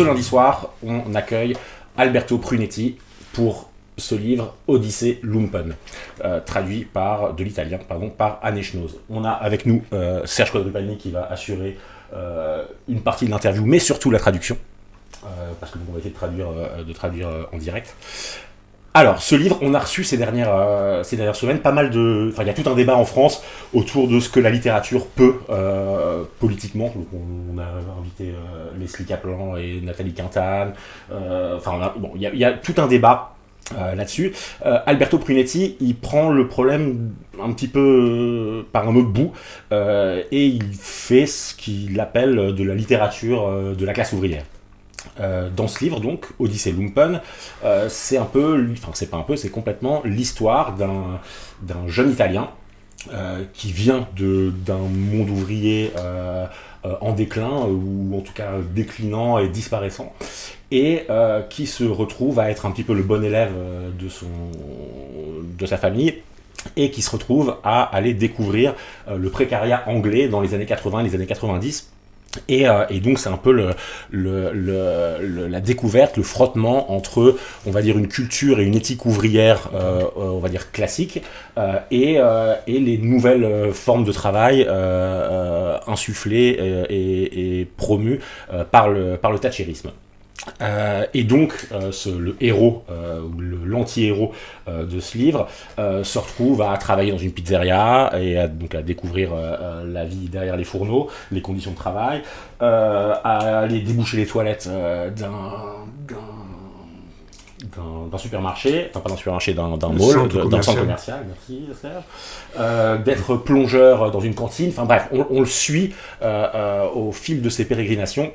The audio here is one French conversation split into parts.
ce lundi soir, on accueille Alberto Prunetti pour ce livre Odyssée Lumpen, euh, traduit par de l'italien pardon par Anne Schnoz. On a avec nous euh, Serge Serge Quadrupani qui va assurer euh, une partie de l'interview, mais surtout la traduction, parce que nous on essayer traduire, de traduire en direct. Alors, ce livre, on a reçu ces dernières, euh, ces dernières semaines pas mal de. Enfin, il y a tout un débat en France autour de ce que la littérature peut euh, politiquement. on, a invité euh, Leslie Kaplan et Nathalie Quintan. Enfin, bon, il y, a tout un débat là-dessus. Alberto Prunetti, il prend le problème un petit peu par un autre bout et il fait ce qu'il appelle de la littérature de la classe ouvrière. Euh, dans ce livre, donc, Odyssée Lumpen, euh, c'est un peu, enfin, c'est pas un peu, c'est complètement l'histoire d'un jeune Italien euh, qui vient d'un monde ouvrier en déclin, ou en tout cas déclinant et disparaissant, et qui se retrouve à être un petit peu le bon élève de, son, de sa famille et qui se retrouve à aller découvrir le précariat anglais dans les années 80 et les années 90 euh, et, donc c'est un peu la découverte, le frottement entre, on va dire, une culture et une éthique ouvrière, euh, euh, on va dire, classique, et, les nouvelles formes de travail insufflées et, et promues par, le, par le thatchérisme. Euh, et donc, euh, le héros, euh, l'anti-héros de ce livre, se retrouve à travailler dans une pizzeria et à, donc à découvrir la vie derrière les fourneaux, les conditions de travail, à aller déboucher les toilettes d'un supermarché, enfin pas d'un supermarché, d'un mall, d'un centre commercial, merci d'être plongeur dans une cantine, enfin bref, on, on le suit au fil de ses pérégrinations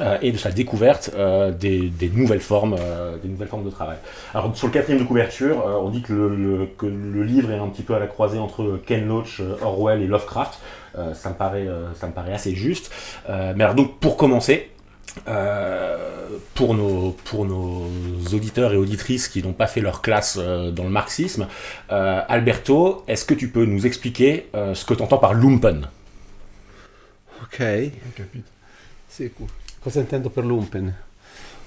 euh, et de sa découverte euh, des, nouvelles formes, euh, des nouvelles formes de travail. Alors sur le quatrième de couverture, on dit que le, livre est un petit peu à la croisée entre Ken Loach, Orwell et Lovecraft. ça, me paraît, ça me paraît assez juste. mais donc pour commencer, pour, nos, pour nos auditeurs et auditrices qui n'ont pas fait leur classe dans le marxisme, Alberto, est-ce que tu peux nous expliquer ce que tu entends par lumpen Ok. C'est cool. Cosa intendo per lumpen?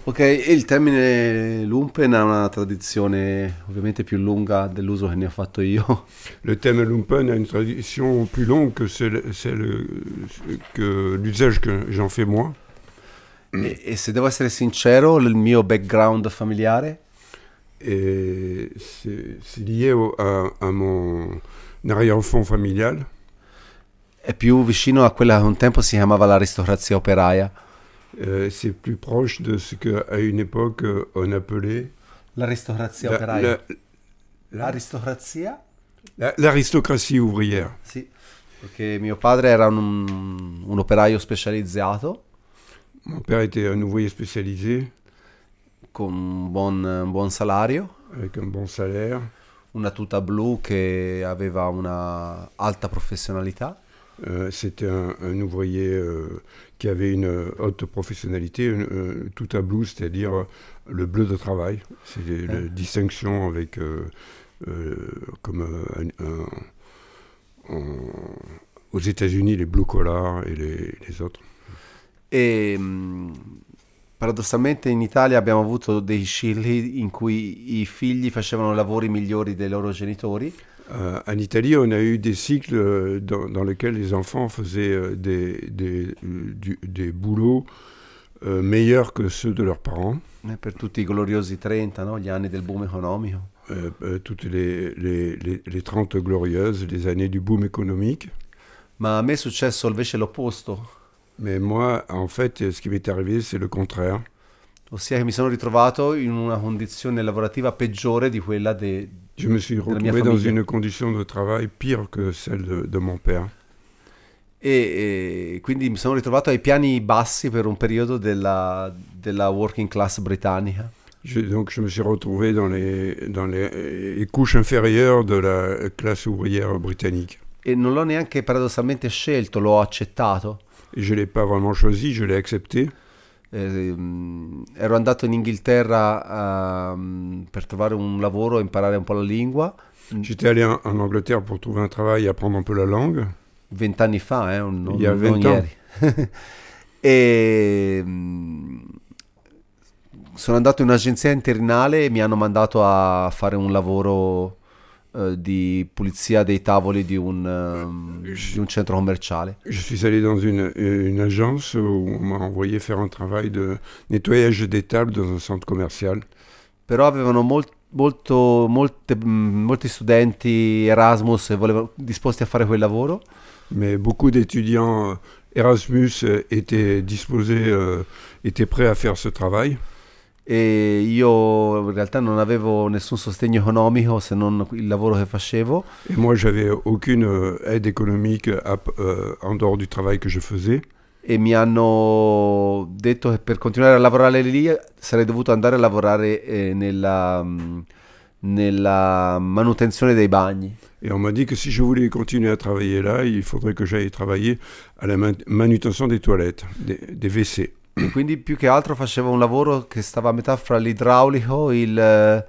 Ok, il termine lumpen ha una tradizione ovviamente più lunga dell'uso che ne ho fatto io. Il termine lumpen ha una tradizione più lunga che celle, celle, l'usage che j'en fais moi. E, e, se devo essere sincero, il mio background familiare? C'est lié a, a mon arrière-enfant familiale. È più vicino a quella che un tempo si chiamava l'aristocrazia operaia. Euh, c'est plus proche de ce qu'à une époque euh, on appelait... L'aristocratie opéraire. L'aristocratie L'aristocratie ouvrière. Si. Perché mio padre era un, un operaio specializzato. Mon père était un ouvrier spécialisé. Con un buon, un salario. Avec un bon salaire. Una tuta blu che aveva una alta professionalità. Euh, c'était un, ouvrier euh, qui avait une euh, haute professionnalité, tout à blue, c'est-à-dire le bleu de travail. C'est ah. la distinction avec comme aux États-Unis les blue collars et les, autres. Et en Italie, avons abbiamo avuto dei dans in cui i figli facevano lavori migliori dei loro genitori. Euh, en Italie, on a eu des cycles euh, dans, dans lesquels les enfants faisaient euh, des, des, du, des boulots meilleurs que ceux de leurs parents. Eh, Pour tutti les gloriosi 30, no? gli anni del boom economico. Euh, toutes les, les, les, les 30 glorieuses, les années du boom économique. Ma a me è successo invece l'opposto. Mais moi, en fait, ce qui m'est arrivé, c'est le contraire. ossia che mi sono ritrovato in una condizione lavorativa peggiore di quella de, Je me suis retrouvé dans une condition de travail pire que celle de, de mon père. E, e, quindi mi sono ritrovato ai piani bassi per un periodo della, della working class britannica. Je, donc je me suis retrouvé dans les, dans les, les couches inférieures de la classe ouvrière britannique. E non l'ho neanche paradossalmente scelto, l'ho accettato. Et je ne l'ai pas vraiment choisi, je l'ai accepté eh, ero andato in Inghilterra a, ehm, per trovare un lavoro e imparare un po' la lingua. J'étais allé en, en Angleterre pour trouver un travail et apprendre un peu la langue. Vent'anni fa, eh, non, Il y a 20 non ans. ieri. e mm, sono andato in un'agenzia interinale e mi hanno mandato a fare un lavoro Eh, di pulizia dei tavoli di un, je, ehm, di un centro commerciale. Je suis allé dans une, une agence où on m'a envoyé faire un travail de nettoyage des tables dans un centre commercial. Però avevano molt, molto, molte, mm, molti studenti Erasmus e volevano, disposti a fare quel lavoro. Mais beaucoup d'étudiants eh, Erasmus eh, étaient disposés, euh, étaient prêts à faire ce travail e io in realtà non avevo nessun sostegno economico se non il lavoro che facevo. E moi j'avais aucune euh, aide économique euh, en dehors du travail que je faisais. E mi hanno detto che per continuare a lavorare lì sarei dovuto andare a lavorare eh, nella, mm, nella manutenzione dei bagni. Et on m'a dit que si je voulais continuer à travailler là, il faudrait que j'aille travailler à la manutention des toilettes, des, des WC. E quindi più che altro faceva un lavoro che stava a metà fra l'idraulico, il, eh,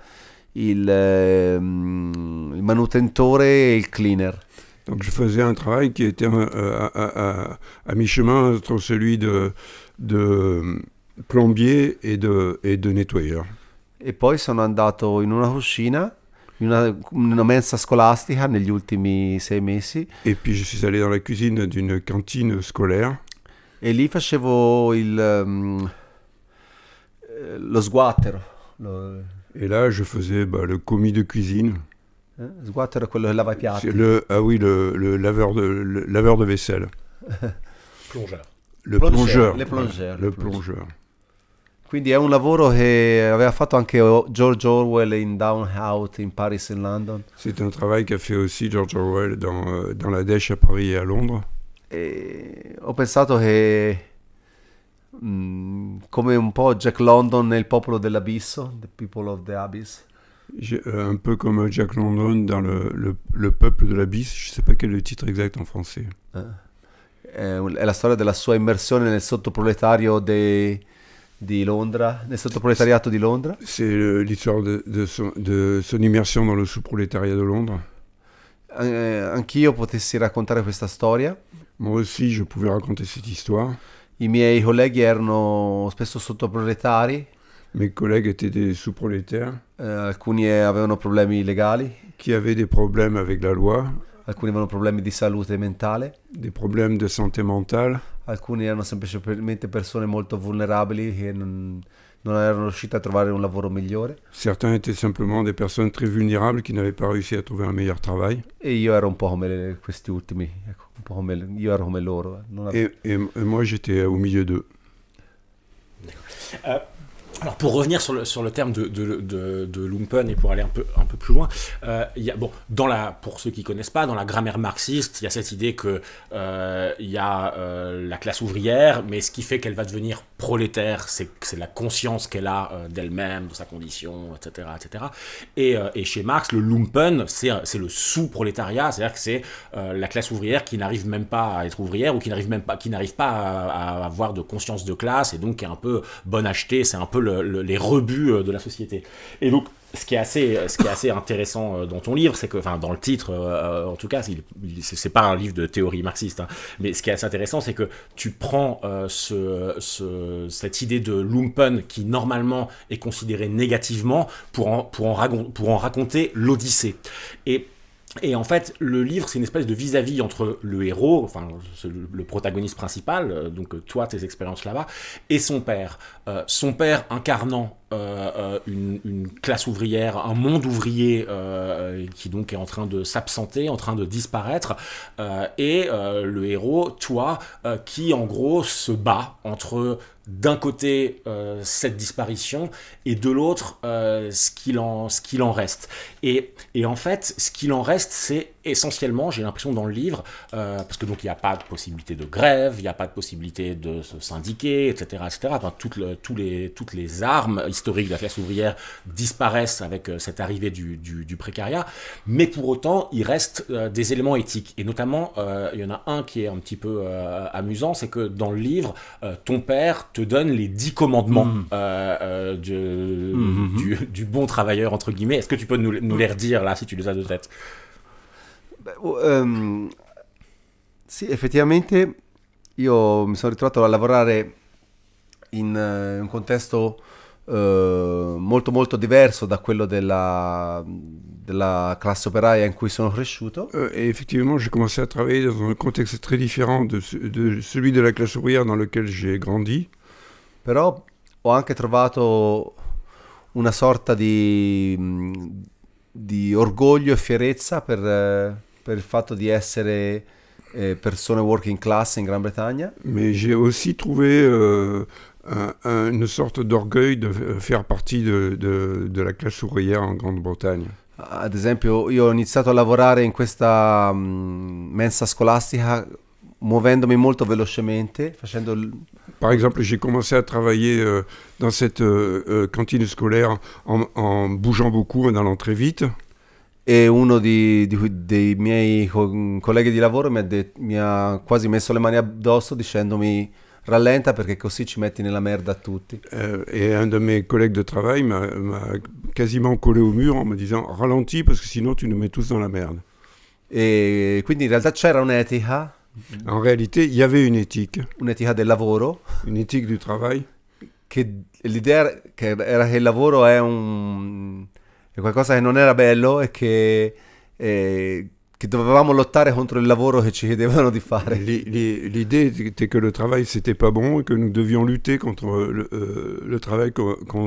il, ehm, il manutentore e il cleaner. Donc je faisais un travail qui était euh, à, à, à, à mi-chemin entre celui de, de plombier et de, et de, nettoyeur. E poi sono andato in una cucina, in una, mensa scolastica negli ultimi sei mesi. E puis je suis allé dans la cuisine d'une cantine scolaire. E lì facevo il, um, lo sguattero. Lo... Et là, je faisais bah, le commis de cuisine. Eh? Sguattero è quello che lava i piatti. Le, ah oui, le, le laveur, de, le laveur de vaisselle. plongeur. Le plongeur. Le plongeur. Le plongeur. Quindi è un lavoro che aveva fatto anche George Orwell in Down Out in Paris e London. C'est un travail qu'a fait aussi George Orwell dans, euh, dans La Dèche à Paris et à Londres. E ho pensato che mm, come un po' Jack London nel popolo dell'abisso, The People of the Abyss. Euh, un peu comme Jack London dans le, le, le peuple de l'abysse, je ne sais pas quel est le titre exact en français. Eh. È la storia della sua immersione nel sottoproletario de, di Londra, nel sottoproletariato di Londra. C'est l'histoire de, de, son, de son immersion dans le sous-prolétariat de Londres. Eh, anch'io potessi raccontare questa storia. Moi aussi, je pouvais raconter cette histoire. I miei colleghi erano spesso sottoproletari. Mes collègues étaient des sous-prolétaires. Eh, alcuni avevano problemi legali, Qui avaient des problèmes avec la loi, alcuni avevano problemi di salute mentale, des problèmes de santé mentale, alcuni erano semplicemente persone molto vulnerabili che non, non erano riusciti a trovare un lavoro migliore. Certains étaient simplement des personnes très vulnérables qui n'avaient pas réussi à trouver un meilleur travail. E io ero un po' come questi ultimi, ecco, un po' come io ero come loro. Eh, non avevo... et, et, et moi j'étais euh, au milieu d'eux. Uh. Alors pour revenir sur le, sur le terme de, de, de, lumpen et pour aller un peu, un peu plus loin, euh, bon, dans la, pour ceux qui connaissent pas, dans la grammaire marxiste, il y a cette idée que euh, il y a euh, la classe ouvrière, mais ce qui fait qu'elle va devenir prolétaire, c'est la conscience qu'elle a d'elle-même, de sa condition, etc. etc. Et, et chez Marx, le lumpen, c'est le sous-prolétariat, c'est-à-dire que c'est la classe ouvrière qui n'arrive même pas à être ouvrière ou qui n'arrive même pas, qui n'arrive pas à, avoir de conscience de classe et donc qui est un peu bonne achetée, c'est un peu le les rebuts euh, de la société. Et donc, ce qui est assez, ce qui est assez intéressant euh, dans ton livre, c'est que, enfin, dans le titre, euh, en tout cas, c'est pas un livre de théorie marxiste, hein, mais ce qui est assez intéressant, c'est que tu prends ce, ce, cette idée de lumpen qui normalement est considérée négativement pour en, pour pour en raconter l'Odyssée. Et et en fait, le livre, c'est une espèce de vis-à-vis entre le héros, enfin le protagoniste principal, euh, donc euh, toi, tes expériences là-bas, et son père. Euh, son père incarnant euh, euh, une, classe ouvrière, un monde ouvrier euh, qui donc est en train de s'absenter, en train de disparaître, et le héros, toi, qui en gros se bat entre d'un côté cette disparition et de l'autre ce qu'il en, en, reste. Et, et en fait, ce qu'il en reste, c'est essentiellement, j'ai l'impression dans le livre, euh, parce que donc il n'y a pas de possibilité de grève, il n'y a pas de possibilité de se syndiquer, etc., etc. Enfin, toutes, les, armes historiques de la classe ouvrière disparaissent avec euh, cette arrivée du, du, mais pour autant, il reste euh, des éléments éthiques, et notamment, il y en a un qui est un petit peu amusant, c'est que dans le livre, ton père te donne les dix commandements mm. mm-hmm. du, bon travailleur entre guillemets. Est-ce que tu peux nous, nous les redire là si tu les as de tête Beh, um, sì, effettivamente io mi sono ritrovato a lavorare in uh, un contesto uh, molto molto diverso da quello della, della classe operaia in cui sono cresciuto. Et eh, effectivement, j'ai commencé à travailler dans un contexte très différent de, de celui de la classe ouvrière dans lequel j'ai grandi. Però ho anche trovato una sorta di, mm, di orgoglio e fierezza per per le fatto di essere euh, persone working class in Gran Bretagna. Ma j'ai aussi trouvé euh, un, un, une sorte d'orgueil de faire partie de, de, de la classe ouvrière en Gran Bretagna. Ad esempio, io ho iniziato a lavorare in questa um, mensa scolastica muovendomi molto velocemente, facendo... Par exemple, j'ai commencé à travailler euh, dans cette euh, euh, cantine scolaire en, en bougeant beaucoup, en allant très vite e uno di, di, dei miei co- colleghi di lavoro mi ha, de- mi ha, quasi messo le mani addosso dicendomi rallenta perché così ci metti nella merda a tutti. Eh, e et un de mes collègues de travail m'a, m'a quasiment collé au mur en me disant ralentis perché sinon tu nous mets tous dans la merda. E quindi in realtà c'era un'etica. En réalité, il y avait une éthique. Un'etica del lavoro. Un'etica éthique du travail. Che l'idea era che il lavoro è un è qualcosa che non era bello e che, eh, che dovevamo lottare contro il lavoro che ci chiedevano di fare. L'idée était que le travail c'était pas bon e che nous devions lutter contro euh, il lavoro che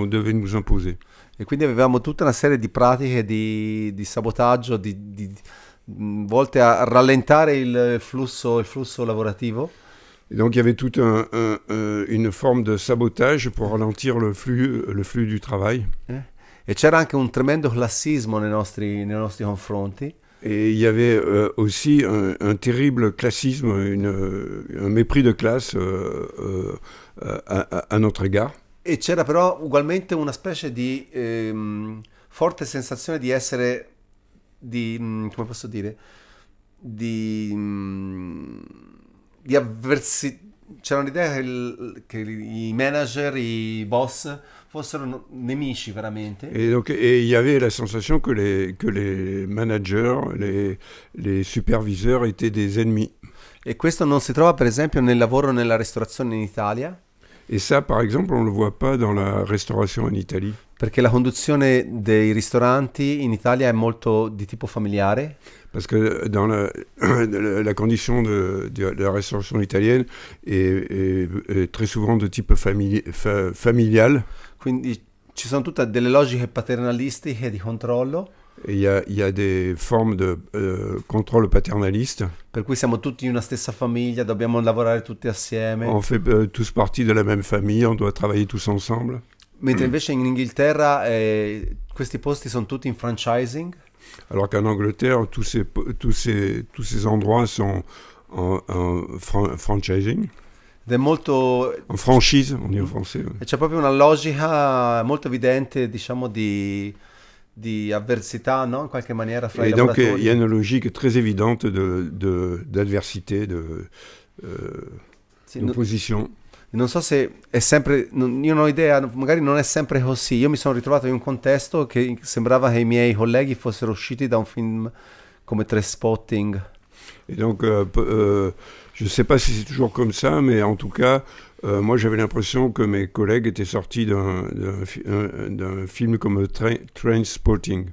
dovevamo imposare. E quindi avevamo tutta una serie di pratiche di, di sabotaggio, di, di, volte a rallentare il flusso, il flusso lavorativo. Et donc il y avait toute un, un, une forme de sabotage pour ralentir le flux, le flux du travail. Eh? e c'era anche un tremendo classismo nei nostri, nei nostri confronti. E il y avait euh, aussi un, un, terrible classisme, une, euh, un mépris de classe euh, euh, à, à, notre égard. Et c'era però ugualmente una specie di ehm, forte sensazione di essere, di, mm, come posso dire, di, mm, di avversi... C'era un'idea che, il, che i manager, i boss fossero nemici veramente. Et donc il y avait la sensation que les, que les managers, les, les superviseurs étaient des ennemis. E questo non si trova per esempio nel lavoro nella ristorazione in Italia? Et ça, par exemple, on ne le voit pas dans la restauration en Italie. Perché la conduzione dei ristoranti in Italia è molto di tipo familiare. Parce que dans la, la condition de, de, de, la restauration italienne est, est, est, très souvent de type famili, fa, familial. Quindi ci sono tutte delle logiche paternalistiche di controllo. Il y, y, a des forme de, uh, controllo paternaliste. Per cui siamo tutti in una stessa famiglia, dobbiamo lavorare tutti assieme. On fait uh, tous partie de la même famille, on doit travailler tous ensemble. Mentre invece in Inghilterra eh, questi posti sono tutti in franchising. Alors qu'en Angleterre, tous ces, tous, ces, tous ces endroits sont en, en fran franchising. Ed è molto... En franchise, on dit français. E c'è proprio una logica molto evidente, diciamo, di, di avversità, no? In qualche maniera fra Et i donc, il y a une logique très évidente d'adversité, de, euh, d'opposition. Non so se è sempre, non, io non ho idea, magari non è sempre così. Io mi sono ritrovato in un contesto che sembrava che i miei colleghi fossero usciti da un film come Tre Spotting. E donc, euh, euh, Je ne sais pas si c'est toujours comme ça, mais en tout cas, euh, moi j'avais l'impression que mes collègues étaient sortis d'un euh, film comme Train Trainspotting.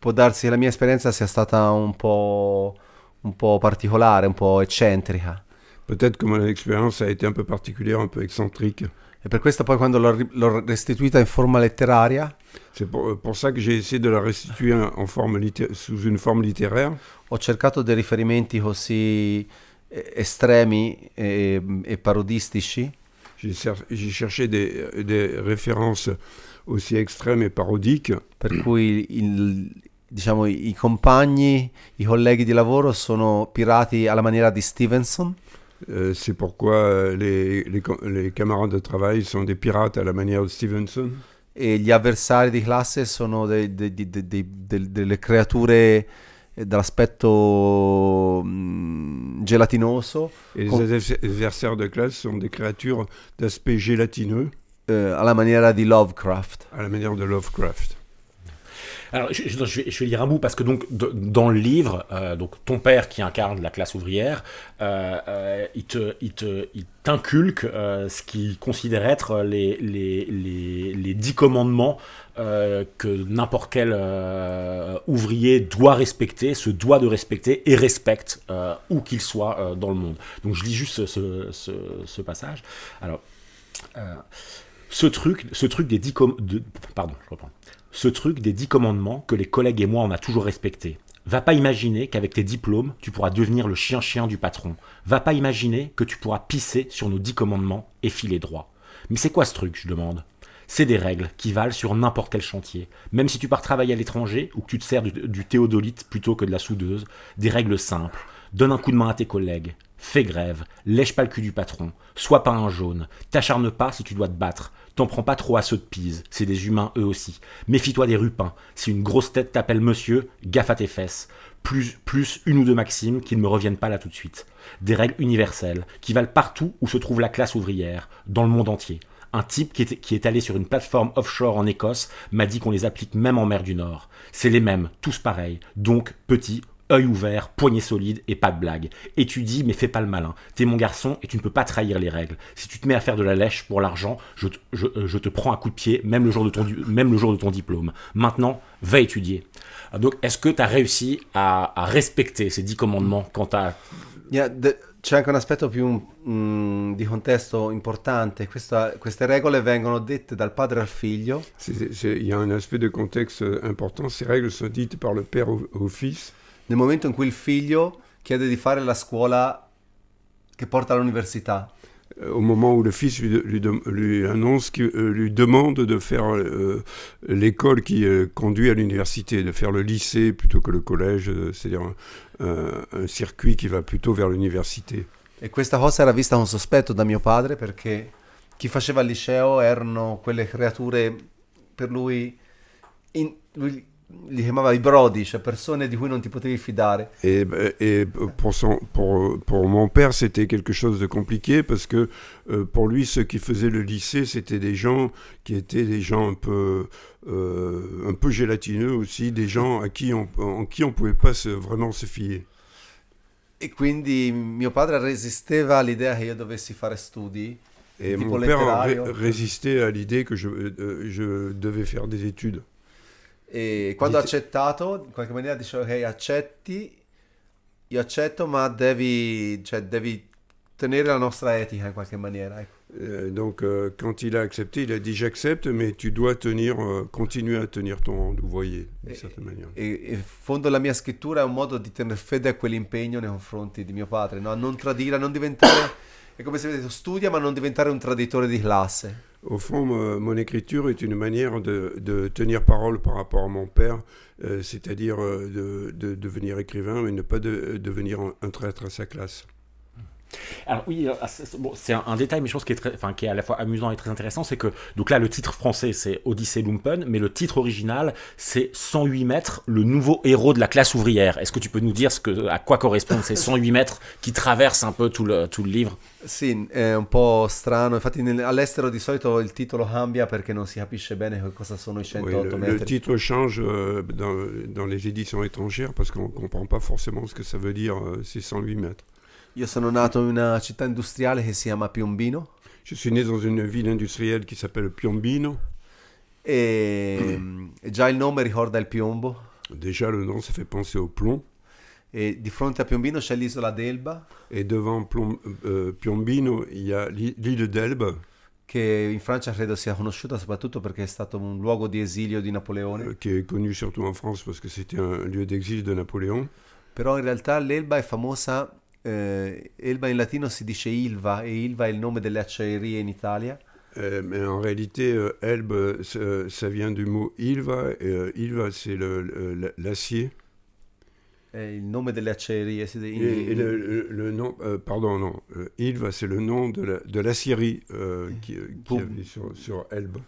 Può darsi la mia esperienza sia stata un po', un po particolare, un po' eccentrica. Peut-être que mon expérience a été un peu particulière, un peu excentrique. E per questo poi quando l'ho restituita in forma letteraria... C'est pour, ça que j'ai essayé de la restituer en forme sous une forme littéraire. Ho cercato dei riferimenti così Eh, estremi e, et parodistici? J'ai cherché des, des, références aussi extrêmes et parodiques. Per cui il, diciamo, i compagni, i colleghi di lavoro sono pirati alla maniera di Stevenson? Euh, C'est pourquoi euh, les, les, les, camarades de travail sont des pirates à la manière de Stevenson. Et gli avversari di classe sono dei, dei, dei, delle creature E dall'aspetto mh, mm, gelatinoso. Et les adversaires de classe sont des créatures d'aspect gélatineux. à eh, la manière de Lovecraft. À la manière de Lovecraft. Alors, je, vais, lire un bout parce que donc dans le livre, euh, donc ton père qui incarne la classe ouvrière, euh, euh, il te, il te, il t'inculque ce qu'il considère être les les, les, les dix commandements que n'importe quel ouvrier doit respecter, se doit de respecter et respecte où qu'il soit dans le monde. Donc je lis juste ce, passage. Alors ce truc, ce truc des dix commandements... pardon, je reprends ce truc des dix commandements que les collègues et moi on a toujours respecté. Va pas imaginer qu'avec tes diplômes, tu pourras devenir le chien-chien du patron. Va pas imaginer que tu pourras pisser sur nos dix commandements et filer droit. Mais c'est quoi ce truc, je demande C'est des règles qui valent sur n'importe quel chantier. Même si tu pars travailler à l'étranger ou que tu te sers du, du théodolite plutôt que de la soudeuse, des règles simples. Donne un coup de main à tes collègues. Fais grève, lèche pas le cul du patron, sois pas un jaune, t'acharne pas si tu dois te battre, T'en prends pas trop à ceux de Pise, c'est des humains eux aussi. Méfie-toi des rupins. Si une grosse tête t'appelle monsieur, gaffe à tes fesses. Plus, plus une ou deux maximes qui ne me reviennent pas là tout de suite. Des règles universelles, qui valent partout où se trouve la classe ouvrière, dans le monde entier. Un type qui est, allé sur une plateforme offshore en Écosse m'a dit qu'on les applique même en mer du Nord. C'est les mêmes, tous pareils. Donc, petit, œil ouvert, poignée solide et pas de blague. Et tu dis, mais fais pas le malin. T'es mon garçon et tu ne peux pas trahir les règles. Si tu te mets à faire de la lèche pour l'argent, je, te euh, prends un coup de pied, même le jour de ton, même le jour de ton diplôme. Maintenant, va étudier. Ah, donc, est-ce que tu as réussi à, respecter ces dix commandements quand un aspect plus mm, de contesto importante, queste regole vengono dette dal padre al Il y a un aspect de contexte important, ces règles sont dites par le père au fils. nel momento in cui il figlio chiede di fare la scuola che porta all'università. Au moment où le fils lui, lui, lui annonce, euh, lui demande de faire euh, l'école qui euh, conduit à l'université, de faire le lycée plutôt que le collège, euh, c'est-à-dire un, un, circuit qui va plutôt vers l'université. E questa cosa era vista con sospetto da mio padre perché chi faceva il liceo erano quelle creature per lui, in, lui Et, e, e, e pour, mon père, c'était quelque chose de compliqué parce que euh, pour lui, ceux qui faisaient le lycée, c'était des gens qui étaient des gens un peu, euh, un peu gélatineux aussi, des gens à qui on, en qui on pouvait pas vraiment se fier. Et quindi mio padre resisteva all'idea che io dovessi fare studi. Et mon père résistait à l'idée que je, euh, je devais faire des études. E quando ho accettato, in qualche maniera dicevo, ok, accetti, io accetto, ma devi, cioè, devi tenir la nostra etica in qualche maniera. Ecco. Eh, donc, euh, quand il a accepté, il a dit J'accepte, mais tu dois tenir, euh, continuer à tenir ton ouvrier, d'une certaine manière. Et, et fondo la mia scrittura è un modo di tenere fede a quell'impegno nei confronti di mio padre, no? a non tradire, a non diventare Au fond, mon écriture est une manière de, tenir parole par rapport à mon père, euh, c'est-à-dire euh, de, devenir écrivain, mais ne pas euh, devenir un traître à sa classe. Alors oui, euh, ah, bon, c'est un, détail, mais je pense qui est, enfin, qui est à la fois amusant et très intéressant, c'est que donc là le titre français c'est Odyssée Lumpen, mais le titre original c'est 108 mètres, le nouveau héros de la classe ouvrière. Est-ce que tu peux nous dire ce que, à quoi correspondent ces 108 mètres qui traversent un peu tout le, tout le livre C'est un peu strano, infatti all'estero di solito il titolo cambia perché non si capisce bene cosa sono i 108 oui, le, mètres. Le titre change euh, dans, dans les éditions étrangères parce qu'on ne comprend pas forcément ce que ça veut dire euh, ces 108 mètres. Io sono nato in una città industriale che si chiama Piombino. sono nato in una une industriale che si s'appelle Piombino. E già il nome ricorda il piombo. Déjà il nome si fa pensare al plomb. E di fronte a Piombino c'è l'isola d'Elba. E devant Plom, uh, Piombino il y a l'île d'Elba. Che in Francia credo sia conosciuta soprattutto perché è stato un luogo di esilio di Napoleone. Che è connu soprattutto in Francia perché c'était un lieu d'exil di Napoleone. Però in realtà l'Elba è famosa eh, Elba in latino si dice Ilva e Ilva è il nome delle acciaierie in Italia. Eh, mais en réalité, euh, Elbe, eh, ça, vient du mot Ilva. Euh, Ilva, c'est l'acier. Et le nom de Et, et le, le, nom, eh, pardon, non. Ilva, c'est le nom de l'acierie la, euh, qui, euh, qui avait sur, sur Elbe.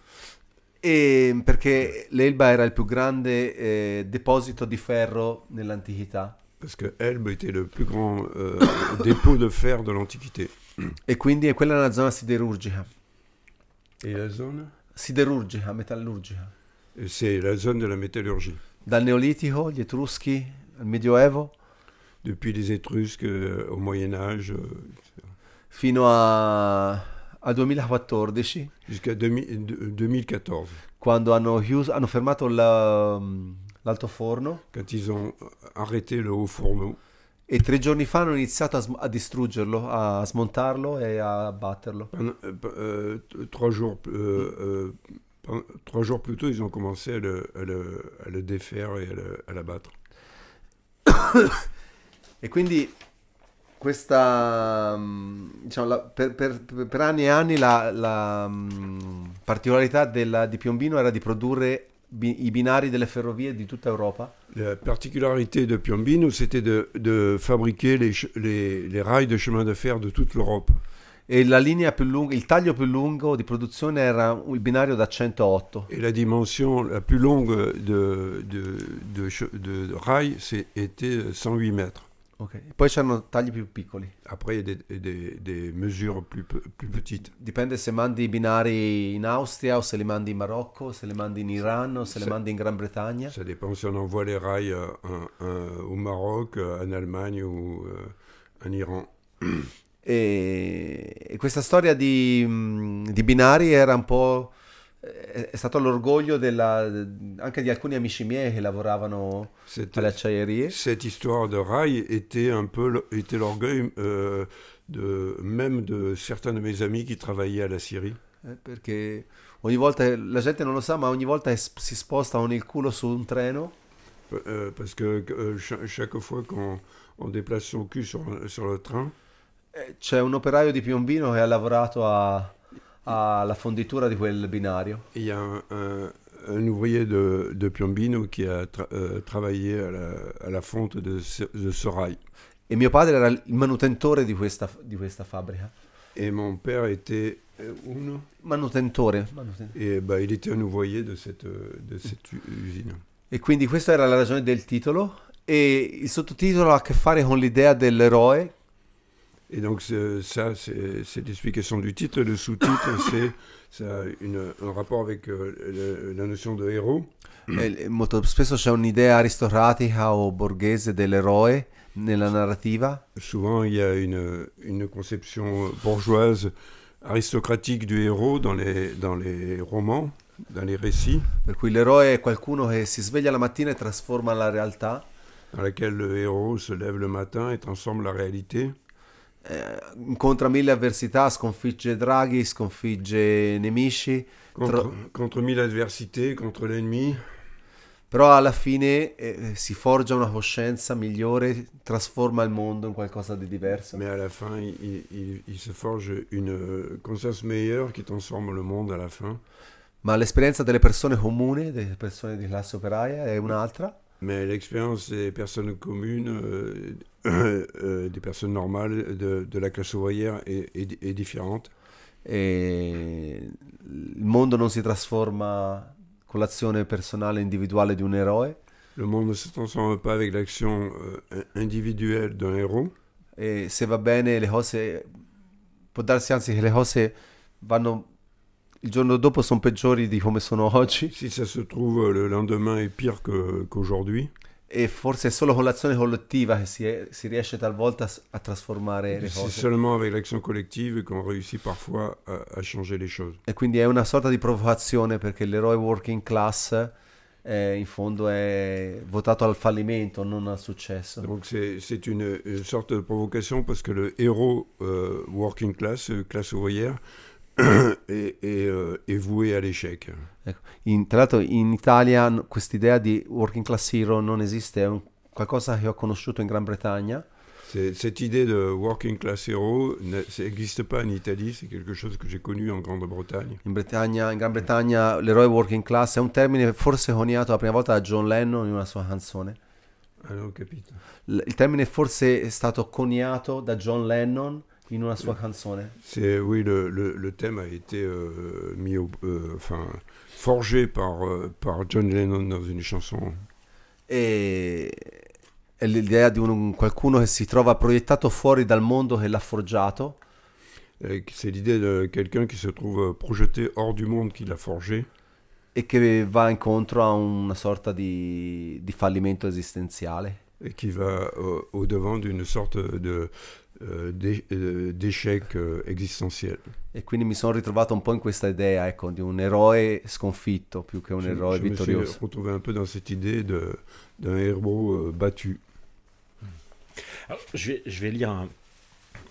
E perché l'Elba era il più grande eh, deposito di ferro nell'antichità. Parce que Elbe était le plus grand euh, dépôt de fer de l'Antiquité. Et quindi quella la la zona siderurgica. Et la zone Siderurgica, métallurgica. C'est la zone de la métallurgie. Dal Neolitico, gli Etruschi, al Medioevo. Depuis les Étrusques euh, au Moyen Âge. Euh, fino a, a 2014, Jusqu'à 2014. quando hanno, chiuso, hanno fermato la, mm, l'alto forno. Quand ils ont arrêté le haut fourneau. E tre giorni fa hanno iniziato a, sm- a distruggerlo, a smontarlo e a batterlo. Euh, euh, trois jours, euh, euh, trois jours plus tôt, ils ont commencé à le, à le, à le défaire et à, le, à l'abattre. e quindi questa mm, diciamo, la, per, per, per, anni e anni la, la mm, particolarità della, di Piombino era di produrre i binari delle ferrovie di tutta Europa. La particularité de Piombino, c'était de, fabriquer les, les, rails de chemin de fer de toute l'Europe. Et la linea più longue, il taglio più lungo di produzione era il binario da 108. Et la dimension la plus longue de, de, de, 108 mètres. Ok. Poi c'erano tagli più piccoli. Après, il y a des, des, mesures plus, plus petites. Dipende se mandi i binari in Austria o se li mandi in Marocco, se li mandi in Iran o se li mandi in Gran Bretagna. Ça dépend si on envoie les rails euh, un, un, au Maroc, in euh, Allemagne o in euh, Iran. E, e questa storia di, di binari era un po' è stato l'orgoglio della, anche di alcuni amici miei che lavoravano alle acciaierie. Cette histoire de rail était un peu était l'orgueil euh, de, même de certains de mes amis qui travaillaient à la Syrie. Eh, perché ogni volta, la gente non lo sa, ma ogni volta si sposta con il culo su un treno. Euh, parce que euh, chaque fois qu'on on déplace son cul sur, sur le train. Eh, c'è un operaio di Piombino che ha lavorato a à la fonditura di quel binario. Il y a un, un, un ouvrier de, de, Piombino qui a tra, euh, travaillé à la, à la, fonte de, de Sorai. E mio padre era il manutentore di questa, di questa fabbrica. E mon père était euh, un manutentore. manutentore. Et bah, il était un ouvrier de cette, euh, de cette usine. E quindi questa era la ragione del titolo e il sottotitolo ha a che fare con l'idea dell'eroe Et donc ça, c'est l'explication du titre. Le sous-titre, c'est un rapport avec euh, la notion de héros. Mm. molto spesso c'è un'idea aristocratica o borghese dell'eroe nella narrativa. Souvent, il y a une, une conception bourgeoise aristocratique du héros dans les, dans les romans, dans les récits. Per cui l'eroe è qualcuno che si sveglia la mattina e trasforma la realtà. Dans laquelle le héros se lève le matin et transforme la réalité. eh, incontra mille avversità, sconfigge draghi, sconfigge nemici. Contro, tro... contro mille avversità, contro l'enemico. Però alla fine eh, si forgia una coscienza migliore, trasforma il mondo in qualcosa di diverso. Ma alla fine si forge una eh, conscienza migliore che trasforma il mondo alla fine. Ma l'esperienza delle persone comuni, delle persone di classe operaia, è un'altra? Mais l'expérience des personnes communes, euh, euh, des personnes normales, de, de la classe ouvrière est, est, différente. Et le monde ne se transforme con l'action personnelle individuelle d'un Le monde ne se transforme pas avec l'action euh, individuelle d'un héros. Et ça va bien, les choses... il giorno dopo sono peggiori di come sono oggi. Si, se se trova il lendemain è pire qu'aujourd'hui. Qu e forse è solo con l'azione collettiva che si, è, si, riesce talvolta a trasformare le cose. C'est seulement avec l'action collective qu'on réussit parfois a, à changer les choses. E quindi è una sorta di provocazione perché l'eroe working class eh, in fondo è votato al fallimento, non al successo. Quindi è una sorta di provocazione perché parce que le héros euh, working class, euh, classe ouvrière, e, e, eh, e voué a l'échec. Ecco. tra l'altro in Italia questa idea di working class hero non esiste, è un, qualcosa che ho conosciuto in Gran Bretagna. Cette idée de working class hero n'existe pas en Italie, c'est quelque chose que j'ai connu en Grande-Bretagne. In, Bretagna, in Gran Bretagna l'eroe working class è un termine forse coniato la prima volta da John Lennon in una sua canzone. Ah, non ho capito. il termine forse è stato coniato da John Lennon in una sua canzone. C'est, oui, le, le, le, thème a été euh, mis au, euh, enfin, forgé par, euh, par John Lennon dans une chanson. Et è e l'idea di un, qualcuno che si trova proiettato fuori dal mondo che l'ha forgiato. E c'est l'idée de quelqu'un qui se trouve projeté hors du monde qui l'a forgé. Et e qui va incontro à une sorte de de fallimento esistenziale. Et qui va au-devant d'une sorte de, d'échec et donc, je mi suis retrouvé un peu in cette idée, ecco, di un eroe sconfitto più che un je, eroe je vittorioso. un peu dans cette idée d'un héros euh, battu. Hmm. Alors, je, vais, je, vais, lire un,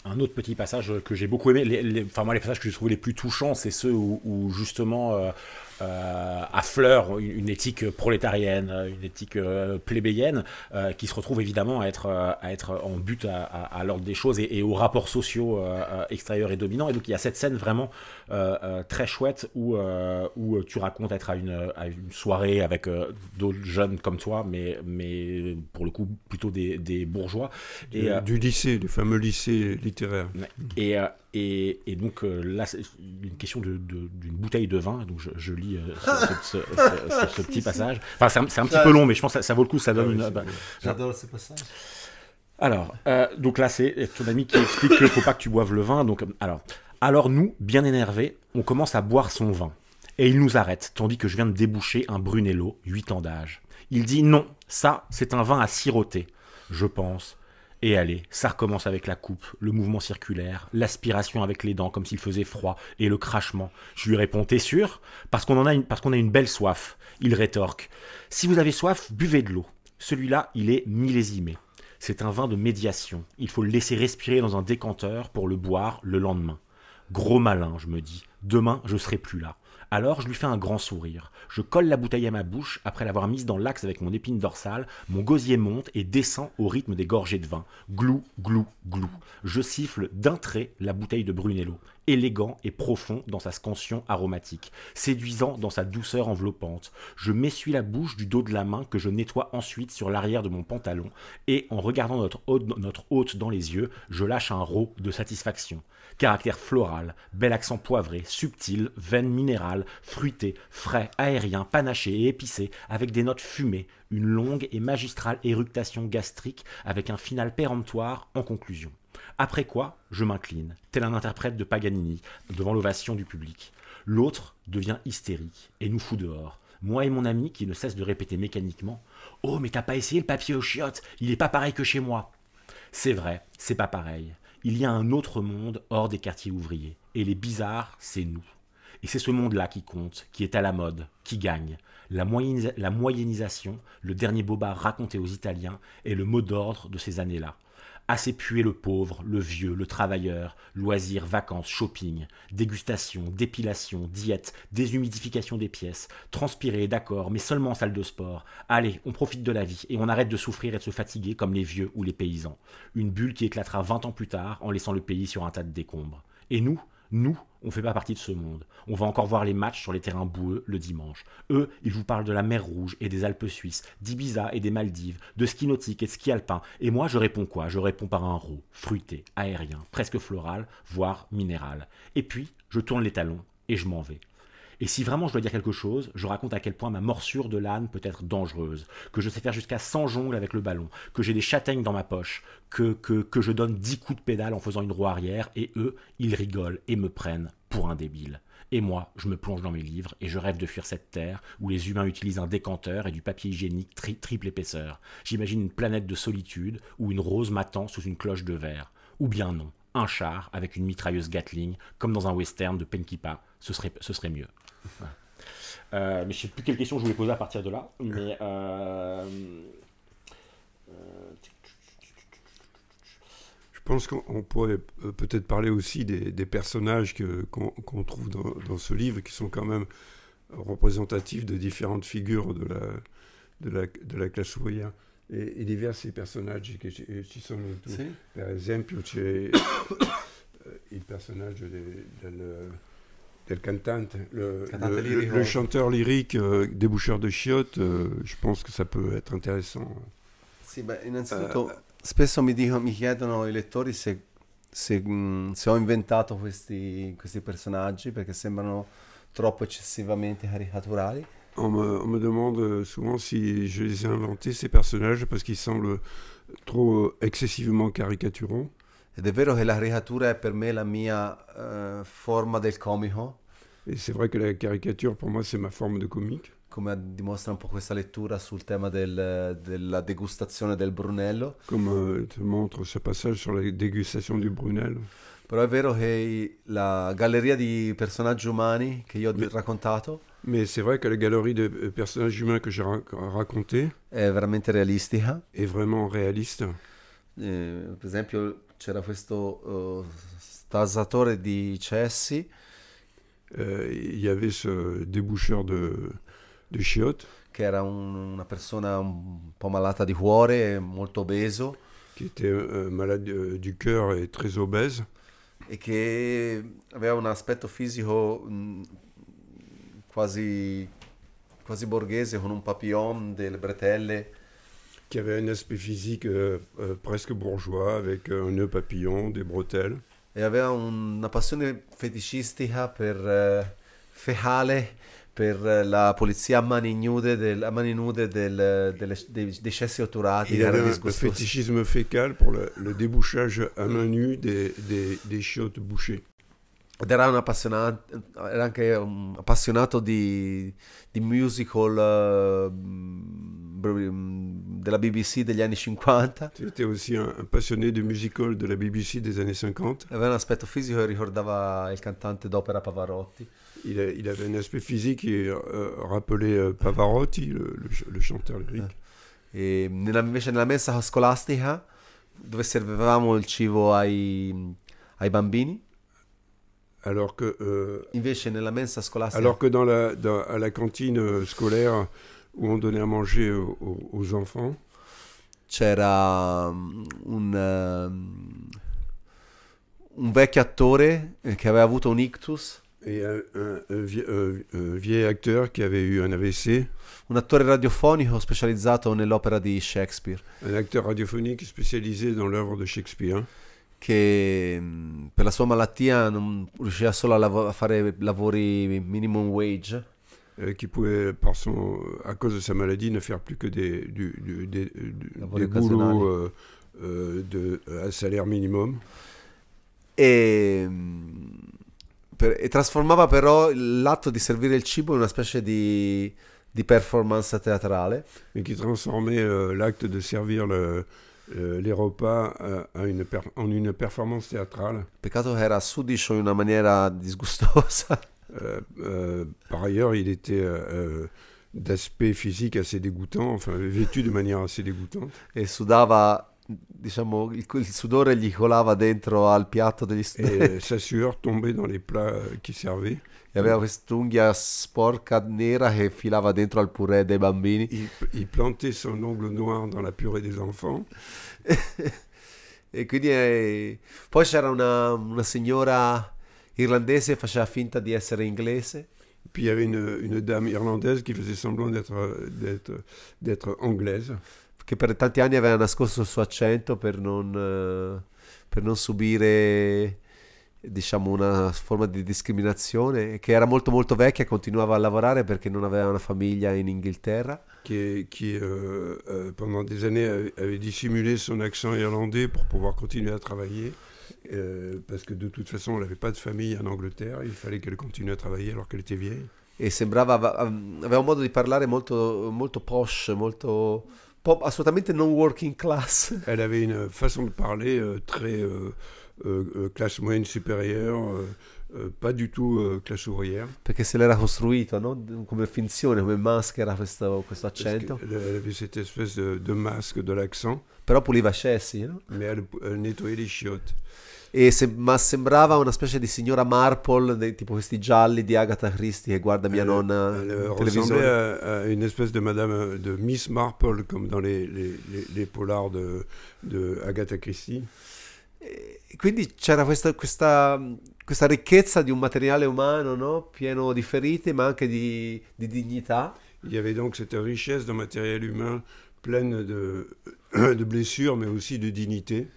un, autre petit passage que j'ai beaucoup aimé. Les, enfin, moi, les passages que j'ai trouvé les plus touchants, c'est ceux où, justement. Euh, euh, à fleur une, éthique prolétarienne, une éthique euh, plébéienne, euh, qui se retrouve évidemment à être, à être en but à, à, l'ordre des choses et, aux rapports sociaux extérieurs et dominants. Et donc il y a cette scène vraiment très chouette où, où tu racontes être à une, à une soirée avec d'autres jeunes comme toi, mais, mais pour le coup plutôt des, des bourgeois. Et, du, lycée, du fameux lycée littéraire. Et, et, donc euh, là, c'est une question d'une bouteille de vin. Donc je, lis euh, ce, petit passage. Enfin, c'est un, petit peu long, mais je pense que ça, vaut le coup. Ça donne ah bah, J'adore ce passage. Alors, euh, donc là, c'est ton ami qui explique qu'il faut pas que tu boives le vin. Donc, alors, alors nous, bien énervés, on commence à boire son vin. Et il nous arrête, tandis que je viens de déboucher un Brunello, 8 ans d'âge. Il dit non, ça, c'est un vin à siroter. Je pense, et allez, ça recommence avec la coupe, le mouvement circulaire, l'aspiration avec les dents comme s'il faisait froid, et le crachement. Je lui réponds, t'es sûr Parce qu'on en a une, parce qu'on a une belle soif. Il rétorque, si vous avez soif, buvez de l'eau. Celui-là, il est millésimé. C'est un vin de médiation. Il faut le laisser respirer dans un décanteur pour le boire le lendemain. Gros malin, je me dis. Demain, je serai plus là. Alors je lui fais un grand sourire. Je colle la bouteille à ma bouche après l'avoir mise dans l'axe avec mon épine dorsale. Mon gosier monte et descend au rythme des gorgées de vin. Glou, glou, glou. Je siffle d'un trait la bouteille de Brunello élégant et profond dans sa scansion aromatique, séduisant dans sa douceur enveloppante. Je m'essuie la bouche du dos de la main que je nettoie ensuite sur l'arrière de mon pantalon, et en regardant notre hôte, dans les yeux, je lâche un rot de satisfaction. Caractère floral, bel accent poivré, subtil, veine minérale, fruité, frais, aérien, panaché et épicé, avec des notes fumées, une longue et magistrale éructation gastrique avec un final péremptoire en conclusion. Après quoi, je m'incline, tel un interprète de Paganini, devant l'ovation du public. L'autre devient hystérique et nous fout dehors. Moi et mon ami qui ne cesse de répéter mécaniquement Oh, mais t'as pas essayé le papier aux chiottes, il est pas pareil que chez moi. C'est vrai, c'est pas pareil. Il y a un autre monde hors des quartiers ouvriers. Et les bizarres, c'est nous. Et c'est ce monde-là qui compte, qui est à la mode, qui gagne. La, la moyennisation, le dernier bobard raconté aux Italiens, est le mot d'ordre de ces années-là assez puer le pauvre, le vieux, le travailleur, loisirs, vacances, shopping, dégustation, dépilation, diète, déshumidification des pièces, transpirer, d'accord, mais seulement en salle de sport. Allez, on profite de la vie et on arrête de souffrir et de se fatiguer comme les vieux ou les paysans. Une bulle qui éclatera 20 ans plus tard en laissant le pays sur un tas de décombres. Et nous, nous, on ne fait pas partie de ce monde. On va encore voir les matchs sur les terrains boueux le dimanche. Eux, ils vous parlent de la mer Rouge et des Alpes suisses, d'Ibiza et des Maldives, de ski nautique et de ski alpin. Et moi, je réponds quoi Je réponds par un roux, fruité, aérien, presque floral, voire minéral. Et puis, je tourne les talons et je m'en vais. Et si vraiment je dois dire quelque chose, je raconte à quel point ma morsure de l'âne peut être dangereuse, que je sais faire jusqu'à 100 jongles avec le ballon, que j'ai des châtaignes dans ma poche, que, que, que je donne 10 coups de pédale en faisant une roue arrière, et eux, ils rigolent et me prennent pour un débile. Et moi, je me plonge dans mes livres et je rêve de fuir cette terre où les humains utilisent un décanteur et du papier hygiénique triple épaisseur. J'imagine une planète de solitude où une rose m'attend sous une cloche de verre. Ou bien non, un char avec une mitrailleuse Gatling, comme dans un western de Penkipa. ce serait mieux. Euh, mais je sais plus quelle question je voulais poser à partir de là. Mais. Euh, je pense qu'on pourrait euh, peut-être parler aussi des, personnages qu'on trouve dans, ce livre, qui sont quand même représentatifs de différentes figures de la, de la, classe ouvrière. et y personnages personnages personnages qui sont sono in Par euh, de, le, le, chanteur lyrique euh, déboucheur de chiottes, euh, je pense que ça peut être intéressant. Sì, beh, innanzitutto uh, spesso mi, dico, mi, chiedono i lettori se, se, parce mm, se ho inventato questi, questi, personaggi sembrano troppo eccessivamente caricaturali. On me, on me demande euh, souvent si je les ai inventés, ces personnages, parce qu'ils semblent trop excessivement caricaturaux. Ed è vero che la caricatura è per me la mia uh, forma del comico. E c'è vero che la caricatura per me è la mia forma di comico. Come dimostra un po' questa lettura sul tema del, della degustazione del Brunello. Come uh, eh, ti mostra questo passaggio sulla degustazione del Brunello. Però è vero che la galleria di personaggi umani che io ho mais, raccontato. Ma è vero che la galleria di euh, personaggi umani che ho raccontato. È veramente realistica. È veramente realista. Eh, per esempio, c'era questo uh, stasatore di cessi. Eh, il euh, y avait ce déboucheur de, de chiottes. Che era un, una persona un po' malata di cuore, molto obeso. Che era euh, malade euh, du cœur et très obèse. E che aveva un aspetto fisico mh, mm, quasi, quasi borghese, con un papillon, delle bretelle. qui avait un aspect physique euh, euh, presque bourgeois, avec euh, un nœud papillon, des bretelles. et avait une passion feticistica per eh, pour eh, la polizia à mani nude, del, a mani nude del, eh, Il avait un, fétichisme fécal pour le, débouchage à main nue des, des, chiottes bouchées. Ed era, un appassionato, era anche un appassionato di, di musical... Mm, de la BBC degli anni 50. Tu étais aussi un, un passionné du musical de la BBC des années 50. Aveva un aspetto fisico che ricordava il cantante d'opera Pavarotti. Il, a, il avait un aspect physique qui euh, rappelait euh, Pavarotti, le, le, le chanteur lyrique. Eh. E nella, invece nella mensa scolastica, dove servivamo il cibo ai, ai bambini, alors que euh, invece nella mensa scolastica alors que dans la dans, à la cantine euh, scolaire où on donnait à manger aux, aux enfants. C'era mm, un, ehm, un vecchio attore eh, che aveva avuto un ictus. E un, un, un, vieil, un, vieil acteur qui avait eu un AVC. Un attore radiofonico specializzato nell'opera di Shakespeare. Un attore radiofonico specializzato nell'opera di Shakespeare. Che mm, per la sua malattia non riusciva solo a, lav- a fare lavori minimum wage. Euh, qui pouvait, par son, à cause de sa maladie, ne faire plus que des, du, des, boulots euh, euh, de, à euh, salaire minimum. Et mm, per, e trasformava però l'atto di servire il cibo in una specie di, di performance théâtrale, et qui transformait eh, l'acte de servir le, eh, les repas une en une performance théâtrale. Peccato che era sudicio in una maniera disgustosa. Euh, euh, par ailleurs, il était euh, d'aspect physique assez dégoûtant, enfin vêtu de manière assez dégoûtante. Et sudava diciamo, il, il, sudore gli colava dentro al piatto degli et sa sueur tombait dans les plats qui servaient e avait cette quest'unghia sporca nera che filava dentro al purée dei bambini il, il plantait son ongle noir dans la purée des enfants et puis eh, poi c'era une una signora irlandese faceva finta di essere inglese. Poi c'era una, avait une, une dame irlandaise qui faisait semblant d'être anglaise. Che per tanti anni aveva nascosto il suo accento per non, eh, per non subire diciamo una forma di discriminazione che era molto molto vecchia e continuava a lavorare perché non aveva una famiglia in Inghilterra che, che euh, pendant des années avait dissimulé son accent irlandais per poter continuare a lavorare Euh, parce que de toute façon, elle n'avait pas de famille en Angleterre. il fallait qu'elle continue à travailler alors qu'elle était vieille. Et sembrava, avait un modo de parler molto, molto posh, molto pop, non working class. Elle avait une façon de parler euh, très euh, classe moyenne supérieure, pas du tout classe ouvrière. Parce que l'era construite comme finition, comme masque, masque, questo, questo Elle avait cette espèce de, masque de l'accent. Mais elle, elle nettoyait les chiottes. se, ma sembrava una specie di signora Marple, de, tipo questi gialli di Agatha Christie che guarda mia nonna elle televisione. À, à una specie di madame, de Miss Marple, come dans les, les, les, les polars de, de Agatha Christie. E quindi c'era questa, questa, questa, ricchezza di un materiale umano, no? pieno di ferite, ma anche di, di dignità. Il y avait donc cette richesse d'un matériel humain pleine de, de blessures, mais aussi de dignité.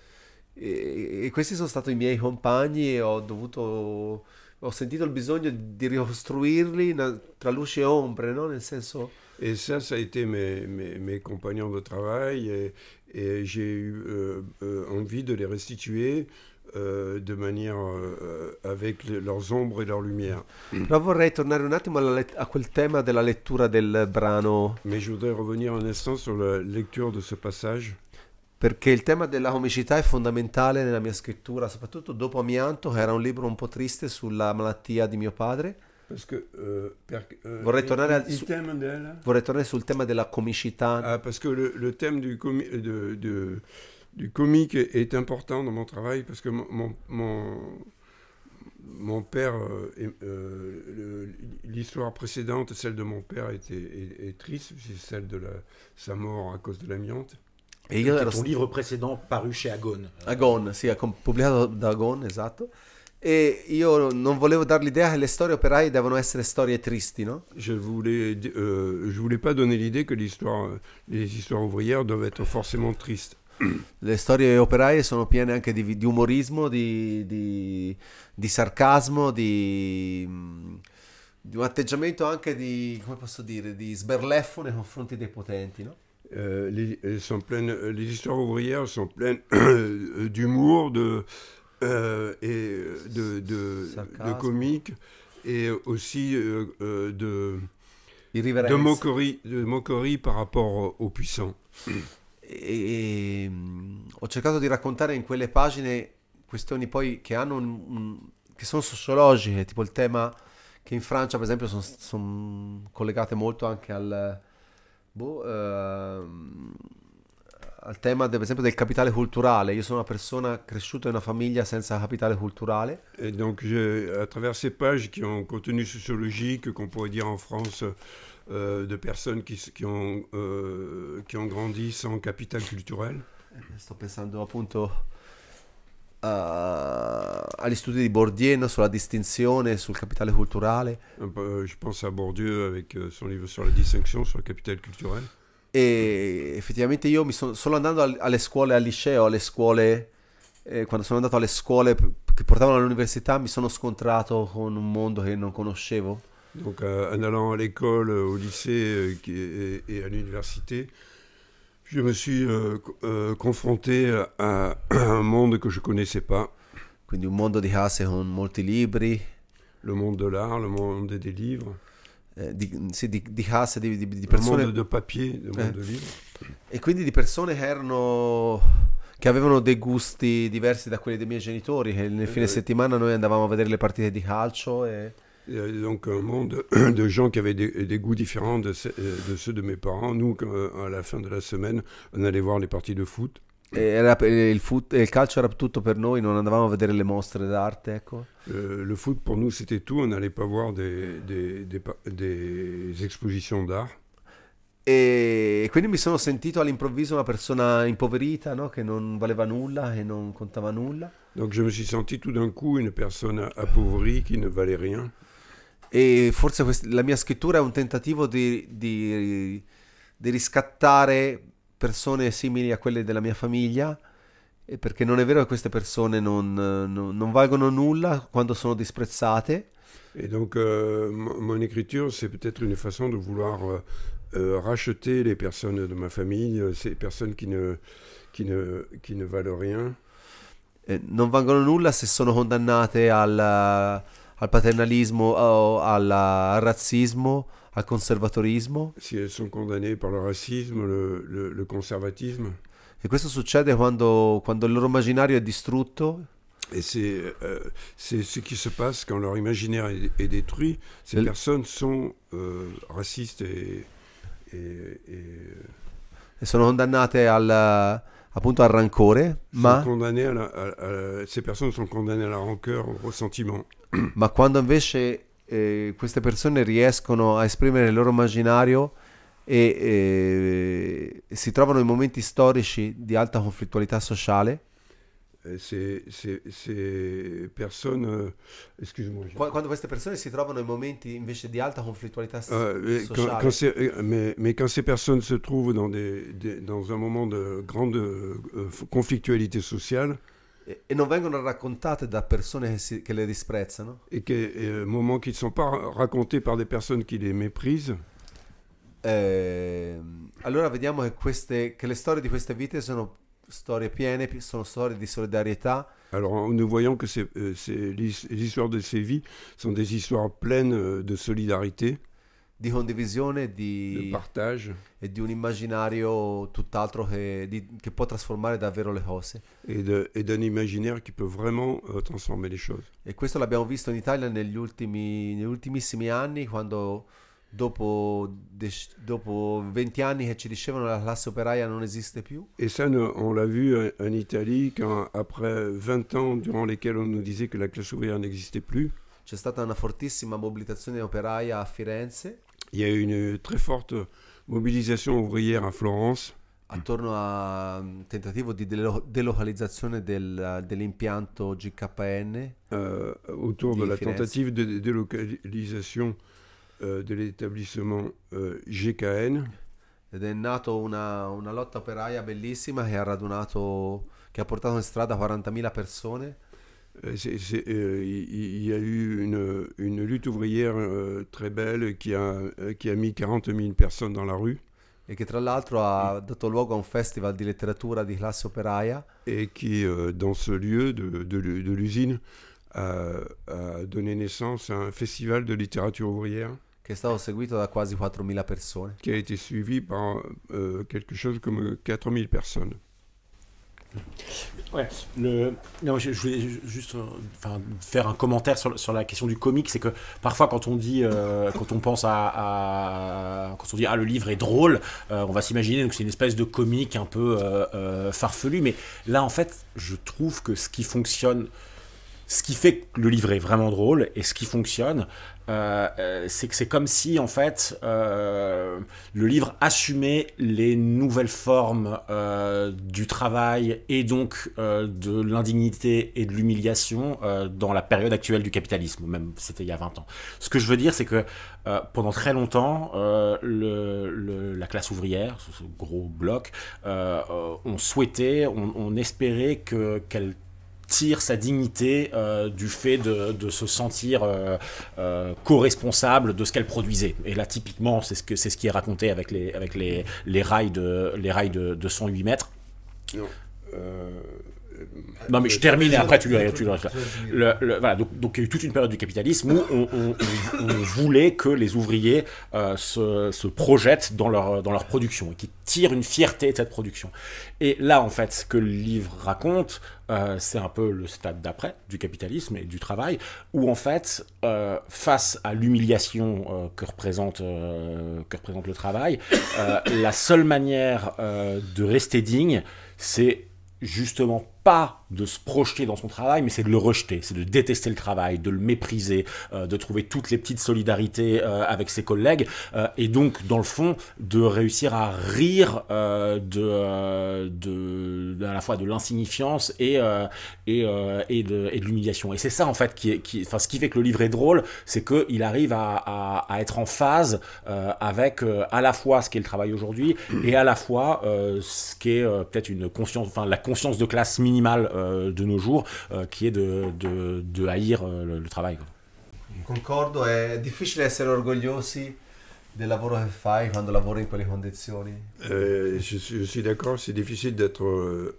E, e, e questi sono stati i miei compagni e ho dovuto ho sentito il bisogno di ricostruirli tra luce et ombre, no? nel senso... Et ça, ça a été mes, mes, mes compagnons de travail et, et j'ai eu euh, euh, envie de les restituer euh, de manière euh, avec le, leurs ombres et leurs lumières. Je vorrei tornare un attimo alla, a quel tema della lettura del brano. Mais je voudrais revenir un instant sur la lecture de ce passage. perché il tema della comicità è fondamentale nella mia scrittura, soprattutto dopo Amianto, che era un libro un po' triste sulla malattia di mio padre. Perché, uh, perché, uh, vorrei, tornare al, su, della... vorrei, tornare sul tema della comicità. Ah, perché il tema del comico... De, de... du comique est important dans mon travail parce mon père, euh, euh, l'histoire précédente, celle de mon père, était, est, est triste, c'est celle de la, sa mort à cause de l'amiante. E io era un libro precedente paru chez Agon. Agon, sì, pubblicato da Agon, esatto. E io non volevo dare l'idea che le storie operaie devono essere storie tristi, no? Je voulais, euh, je voulais pas donner l'idée que l'histoire, les histoires ouvrières doivent être forcément tristes. Le storie operaie sono piene anche di, di umorismo, di, di, di sarcasmo, di mm, di un atteggiamento anche di, come posso dire, di sberleffo nei confronti dei potenti, no? Euh, les, sont pleines, euh, les histoires ouvrières sont pleines euh, d'humour, de et de, de, comique et aussi de, de moquerie, de moquerie par rapport aux puissants. Et, et, ho cercato di raccontare in quelle pagine questioni poi qui hanno un, un, che sono sociologiche, tipo il tema che in Francia, per molto boh, ehm, al tema ad esempio del capitale culturale. Io sono una persona cresciuta in una famiglia senza capitale culturale. Et donc, je- à travers ces pages qui ont contenu sociologique, qu'on pourrait dire en France, euh, de personnes qui, qui ont, euh, qui ont grandi sans capital culturel, eh, Sto pensando appunto Eh, agli studi di Bourdieu sulla distinzione, sul capitale culturale. Eh, je pense a Bourdieu avec euh, son livre sur la distinction, sur le capital culturel. E effettivamente io mi sono solo andando alle scuole, al liceo, alle scuole, eh, quando sono andato alle scuole che portavano all'università, mi sono scontrato con un mondo che non conoscevo. Donc, euh, en allant à l'école, au lycée euh, et à l'université, Je me suis euh, euh, confronté a, un mondo che je connaissais pas. Quindi un mondo di Hasse con molti libri. Le mondo dell'art, le monde dei livres. Eh, di, sì, di, di case, di, di, persone... Il mondo del papier, il mondo eh. livre. E quindi di persone che erano che avevano dei gusti diversi da quelli dei miei genitori, che nel fine eh, settimana noi andavamo a vedere le partite di calcio e... Euh, donc un monde de gens qui avaient des, goûts différents euh, de, ceux de mes parents. Nous, euh, à la fin de la semaine, on allait voir les parties de foot. E era, e il, foot, e il, calcio era tutto per noi, non andavamo a vedere le mostre d'arte. Ecco. le foot pour nous c'était tout, on n'allait pas voir des, des, des, des expositions d'art. E quindi mi sono sentito all'improvviso una persona impoverita, no? qui non valeva nulla, et non contava nulla. Donc je me suis senti tout d'un coup une personne appauvrie qui ne valait rien. E forse quest- la mia scrittura è un tentativo di, di, di riscattare persone simili a quelle della mia famiglia, perché non è vero che queste persone non, non, non valgono nulla quando sono disprezzate. E donc, euh, mon écriture, c'est peut-être une façon de vouloir euh, euh racheter les personnes de ma famille, euh, ces personnes qui ne, qui ne, qui ne valent rien. Eh, non valgono nulla se sono condannate al, al paternalisme, alla, al razzismo, al conservatorismo. Si elles sont condamnées par le racisme, le, conservatisme. E questo succede quando, quando il loro immaginario è distrutto. E euh, c'est ce qui se passe quando leur imaginaire est, est détruit. Ces persone sono euh, racistes e. e sono condannate al, appunto al rancore, ma... Alla, alla, alla, ces personnes sont condamnées à la rancœur, au ma quando invece eh, queste persone riescono a esprimere il loro immaginario e eh, si trovano in momenti storici di alta conflittualità sociale. Ces, eh, ces, ces personnes, Quando queste persone si trovano in momenti invece di alta conflittualità ah, eh, eh, sociale. Quand, quand mais, mais, quand ces personnes se un momento di grande euh, conflittualità sociale, e, et non vengono raccontate da persone che, si, che le disprezzano. E che euh, moments qui ne sono pas racontés par des personnes qui les méprisent. Eh, allora vediamo che, queste, che le storie di queste vite sono storie piene, sono storie di solidarietà. Alors nous voyons que ces, euh, ces, les histoires de ces vies sont des histoires pleines euh, de solidarité di condivisione di, e di un immaginario tutt'altro che, di, che può trasformare davvero le cose. E un immaginario che può veramente uh, trasformare le cose. E questo l'abbiamo visto in Italia negli, ultimi, negli ultimissimi anni, quando dopo, dopo 20 anni che ci dicevano la classe operaia non esiste più. E ça, no, on l'a vu in euh, Italia, quand après 20 anni durant lesquels on nous disait che la classe operaia non esiste più. C'è stata una fortissima mobilitazione operaia a Firenze. Il y a eu une très forte mobilisation ouvrière a Florence. Attorno al um, tentativo di delo- delocalizzazione del, uh, dell'impianto GKN. Euh, autour de la Firenze. tentative de délocalisation euh, de l'établissement euh, GKN. Ed è nata una, una lotta operaia bellissima che ha radunato, che ha portato in strada 40.000 persone. Euh, euh, il y a eu une, lutte ouvrière euh, très belle qui a, mis 40 000 personnes dans la rue. Et qui, tra l'altro a donné lieu à un festival de littérature di classe operaia. et qui, dans ce lieu de, l'usine a, donné naissance à un festival de littérature ouvrière. qui quasi 4.000 a été suivi par quelque chose comme 4.000 personnes. Ouais, le... non, je, voulais juste euh, faire un commentaire sur, sur la question du comique. C'est que parfois, quand on dit, euh, quand on pense à, Quand on dit, ah, le livre est drôle, euh, on va s'imaginer que c'est une espèce de comique un peu farfelu. Mais là, en fait, je trouve que ce qui fonctionne ce qui fait que le livre est vraiment drôle et ce qui fonctionne, euh, euh, c'est que c'est comme si en fait euh, le livre assumait les nouvelles formes du travail et donc de l'indignité et de l'humiliation dans la période actuelle du capitalisme, même c'était il y a 20 ans. Ce que je veux dire, c'est que pendant très longtemps, la classe ouvrière, ce, gros bloc, on souhaitait, on, on espérait que qu'elle tire sa dignité euh, du fait de, se sentir euh, euh, co-responsable de ce qu'elle produisait. Et là, typiquement, c'est ce, ce qui est raconté avec les, avec les, les rails, de, les rails de, de 108 mètres. Non. Euh, non, mais je termine et après tu lui tu le, voilà, donc, il y a eu toute une période du capitalisme où on, voulait que les ouvriers euh, se, projettent dans leur, dans leur production et qui tirent une fierté de cette production. Et là, en fait, ce que le livre raconte, euh, c'est un peu le stade d'après du capitalisme et du travail, où en fait, face à l'humiliation que, représente, que représente le travail, la seule manière de rester digne, c'est justement 吧 de se projeter dans son travail, mais c'est de le rejeter, c'est de détester le travail, de le mépriser, euh, de trouver toutes les petites solidarités euh, avec ses collègues, euh, et donc dans le fond de réussir à rire de, de, à la fois de l'insignifiance et, et, et, de, et de l'humiliation. Et c'est ça en fait qui, qui, enfin ce qui fait que le livre est drôle, c'est qu'il arrive à, à, à, être en phase avec à la fois ce qu'est le travail aujourd'hui et à la fois ce qu'est peut-être une conscience, enfin la conscience de classe minimale euh, de nos jours, euh, qui est de, haïr euh, le, travail. Quoi. Concordo, è difficile d'être orgogliosi del lavoro che fai quando lavori in quelle condizioni. Eh, je, je, suis d'accord, c'est difficile d'être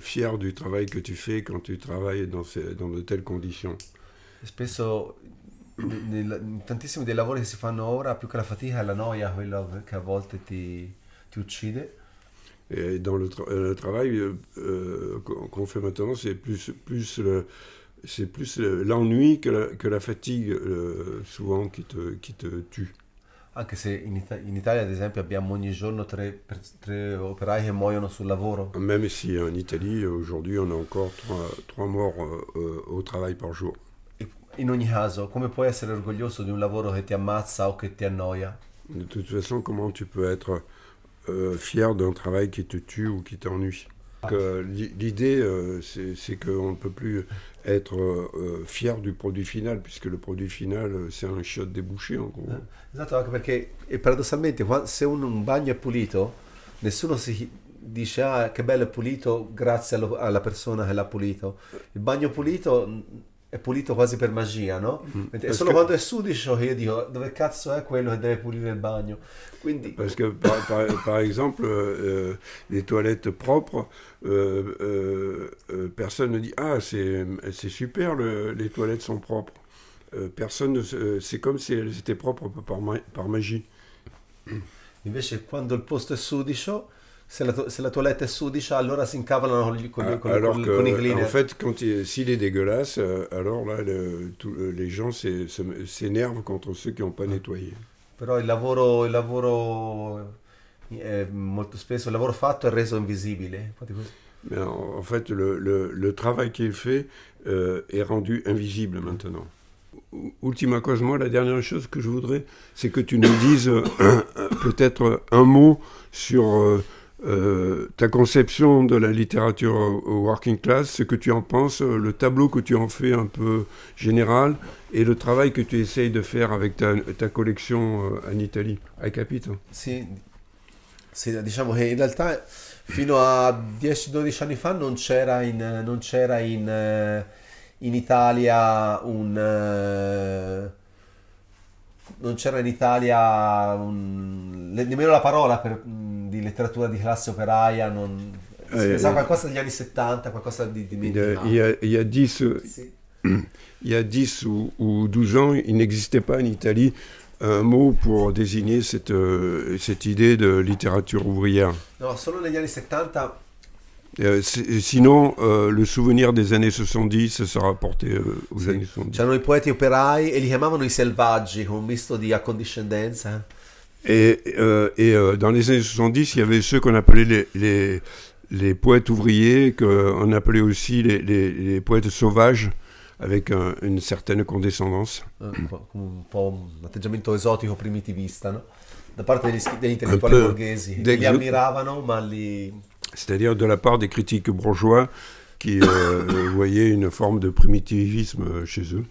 fier du travail que tu fais quand tu travailles dans, de telles conditions. Spesso dans tantissimi dei lavori che si fanno ora, più che la fatica è e la noia, quello che a volte ti, ti uccide. Et dans le, euh, travail euh, euh qu'on fait maintenant, c'est plus, plus c'est plus l'ennui que, que la, fatigue euh, souvent qui te, qui te, tue. Anche se in, Ita in, Italia, ad esempio, abbiamo ogni giorno tre, tre, operai che muoiono sul lavoro. Même si en Italie, aujourd'hui, on a encore trois, morts au travail par jour. E in ogni caso, come puoi essere orgoglioso di un lavoro che ti ammazza o che ti annoia? De toute façon, comment tu peux être euh, fier d'un travail qui te tue ou qui t'ennuie. Euh, l'idée, euh, c'est qu'on ne peut plus être fier du produit final, puisque le produit final, c'est un shot débouché. En gros. Exactement, eh, parce que, paradoxalement, si un, un bagno è pulito, nessuno si dice ah che bello è pulito grazie alla persona che l'ha pulito. Il bagno pulito è pulito quasi per magia, no? Mm, seulement solo quando è sudicio che oh, io dico dove cazzo è quello che deve pulire il bagno. Quindi... Parce que par, exemple, les toilettes propres, eh, eh, eh, personne ne dit Ah, c'est super, le, les toilettes sont propres. Euh, personne euh, c'est comme si elles étaient propres par, par magie. Invece, quando il posto è sudicio. Oh, si la, la, toilette est sudiche, ah, alors con, avec con i cleaner. En fait, quand s'il est dégueulasse, euh, alors là, le, tout, euh, les gens s'énervent contre ceux qui n'ont pas nettoyé. Però il lavoro, il lavoro eh, molto spesso, il lavoro fatto è reso invisibile. Mais en, fait, le, le, le, travail qui est fait euh, est rendu invisible maintenant. Ultima moi, la dernière chose que je voudrais, c'est que tu nous dises peut-être un mot sur... Euh, ta conception de la littérature working class, ce que tu en penses, euh, le tableau que tu en fais un peu général et le travail que tu essayes de faire avec ta, collection euh, en Italie, à Capito. Si, sì, diciamo che in realtà fino a 10-12 anni fa non c'era in, non c'era in, eh, in Italia un... Eh, non c'era in Italia nemmeno la parola per, di letteratura di classe operaia, non, si quelque eh, eh. qualcosa degli anni 70, qualcosa di dimenticato. Il, il y a 10 ou, 12 ans, il n'existait pas en Italie un mot pour désigner cette, euh, cette idée de littérature ouvrière. No, solo negli anni 70 euh, sinon, euh, le souvenir des années 70 sera sera euh, aux années y 70. C'erano i poeti operai e li chiamavano i selvaggi, con un misto di accondiscendenza. Et, euh, dans les années 70, il y avait ceux qu'on appelait les, poètes ouvriers, qu'on appelait aussi les, poètes sauvages, avec une certaine condescendance. Ah, un, peu un atteggiamento esotico primitiviste, non Da parte degli, degli intellettuali borghesi, li ammiravano, ma li c'est-à-dire de la part des critiques bourgeois qui euh, euh voyaient une forme de primitivisme euh, chez eux.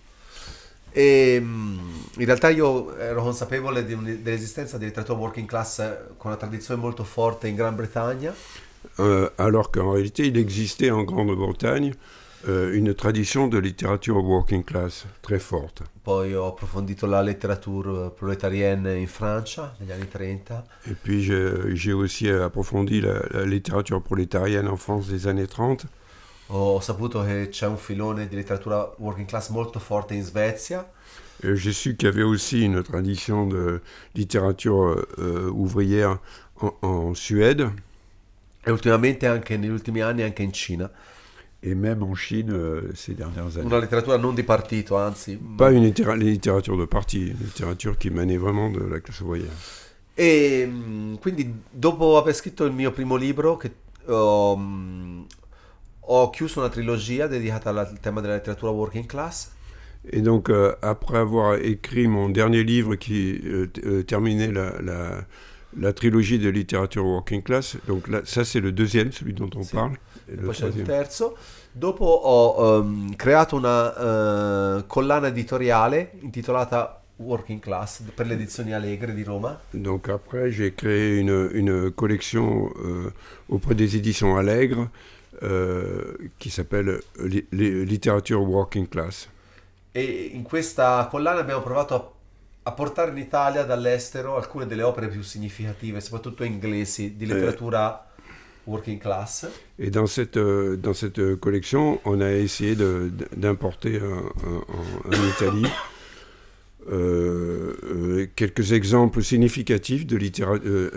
Et en mm, realtà io ero consapevole dell'esistenza de la working class con una tradizione molto forte in Gran Bretagna. Euh, alors qu'en réalité, il existait en Grande-Bretagne euh, une tradition de littérature working class très forte. Poi ho approfondito la littérature euh, prolétarienne in Francia negli anni 30. Et puis j'ai aussi approfondi la, littérature prolétarienne en France des années 30. appris qu'il y c'è un filone di letteratura working class molto forte in Svezia. J'ai su qu'il y avait aussi une tradition de littérature euh, ouvrière en, en Suède. Et ultimement, anche negli ultimi anni anche in Cina et même en Chine euh, ces dernières années. Une littérature non di partito, anzi. Mm. Pas une littérature de parti, une littérature qui manait vraiment de la classe ouvrière. Et mm, quindi dopo working class. Et donc, euh, après avoir écrit mon dernier livre qui euh, terminait la, la, la, trilogie de littérature working class, donc là, ça c'est le deuxième, celui dont on parle. poi c'è il terzo. Dopo ho um, creato una uh, collana editoriale intitolata Working Class per le edizioni Allegre di Roma. Donc après, j'ai créé une, une collection euh, auprès des éditions Allegre euh, qui s'appelle euh, Literature Working Class. Et in questa collana abbiamo provato a, a portare in Italia dall'estero alcune delle opere più significative, soprattutto inglesi, di eh, letteratura... Eh. working class. Et dans cette, euh, dans cette euh, collection, on a essayé d'importer en Italie euh, quelques exemples significatifs de littérature,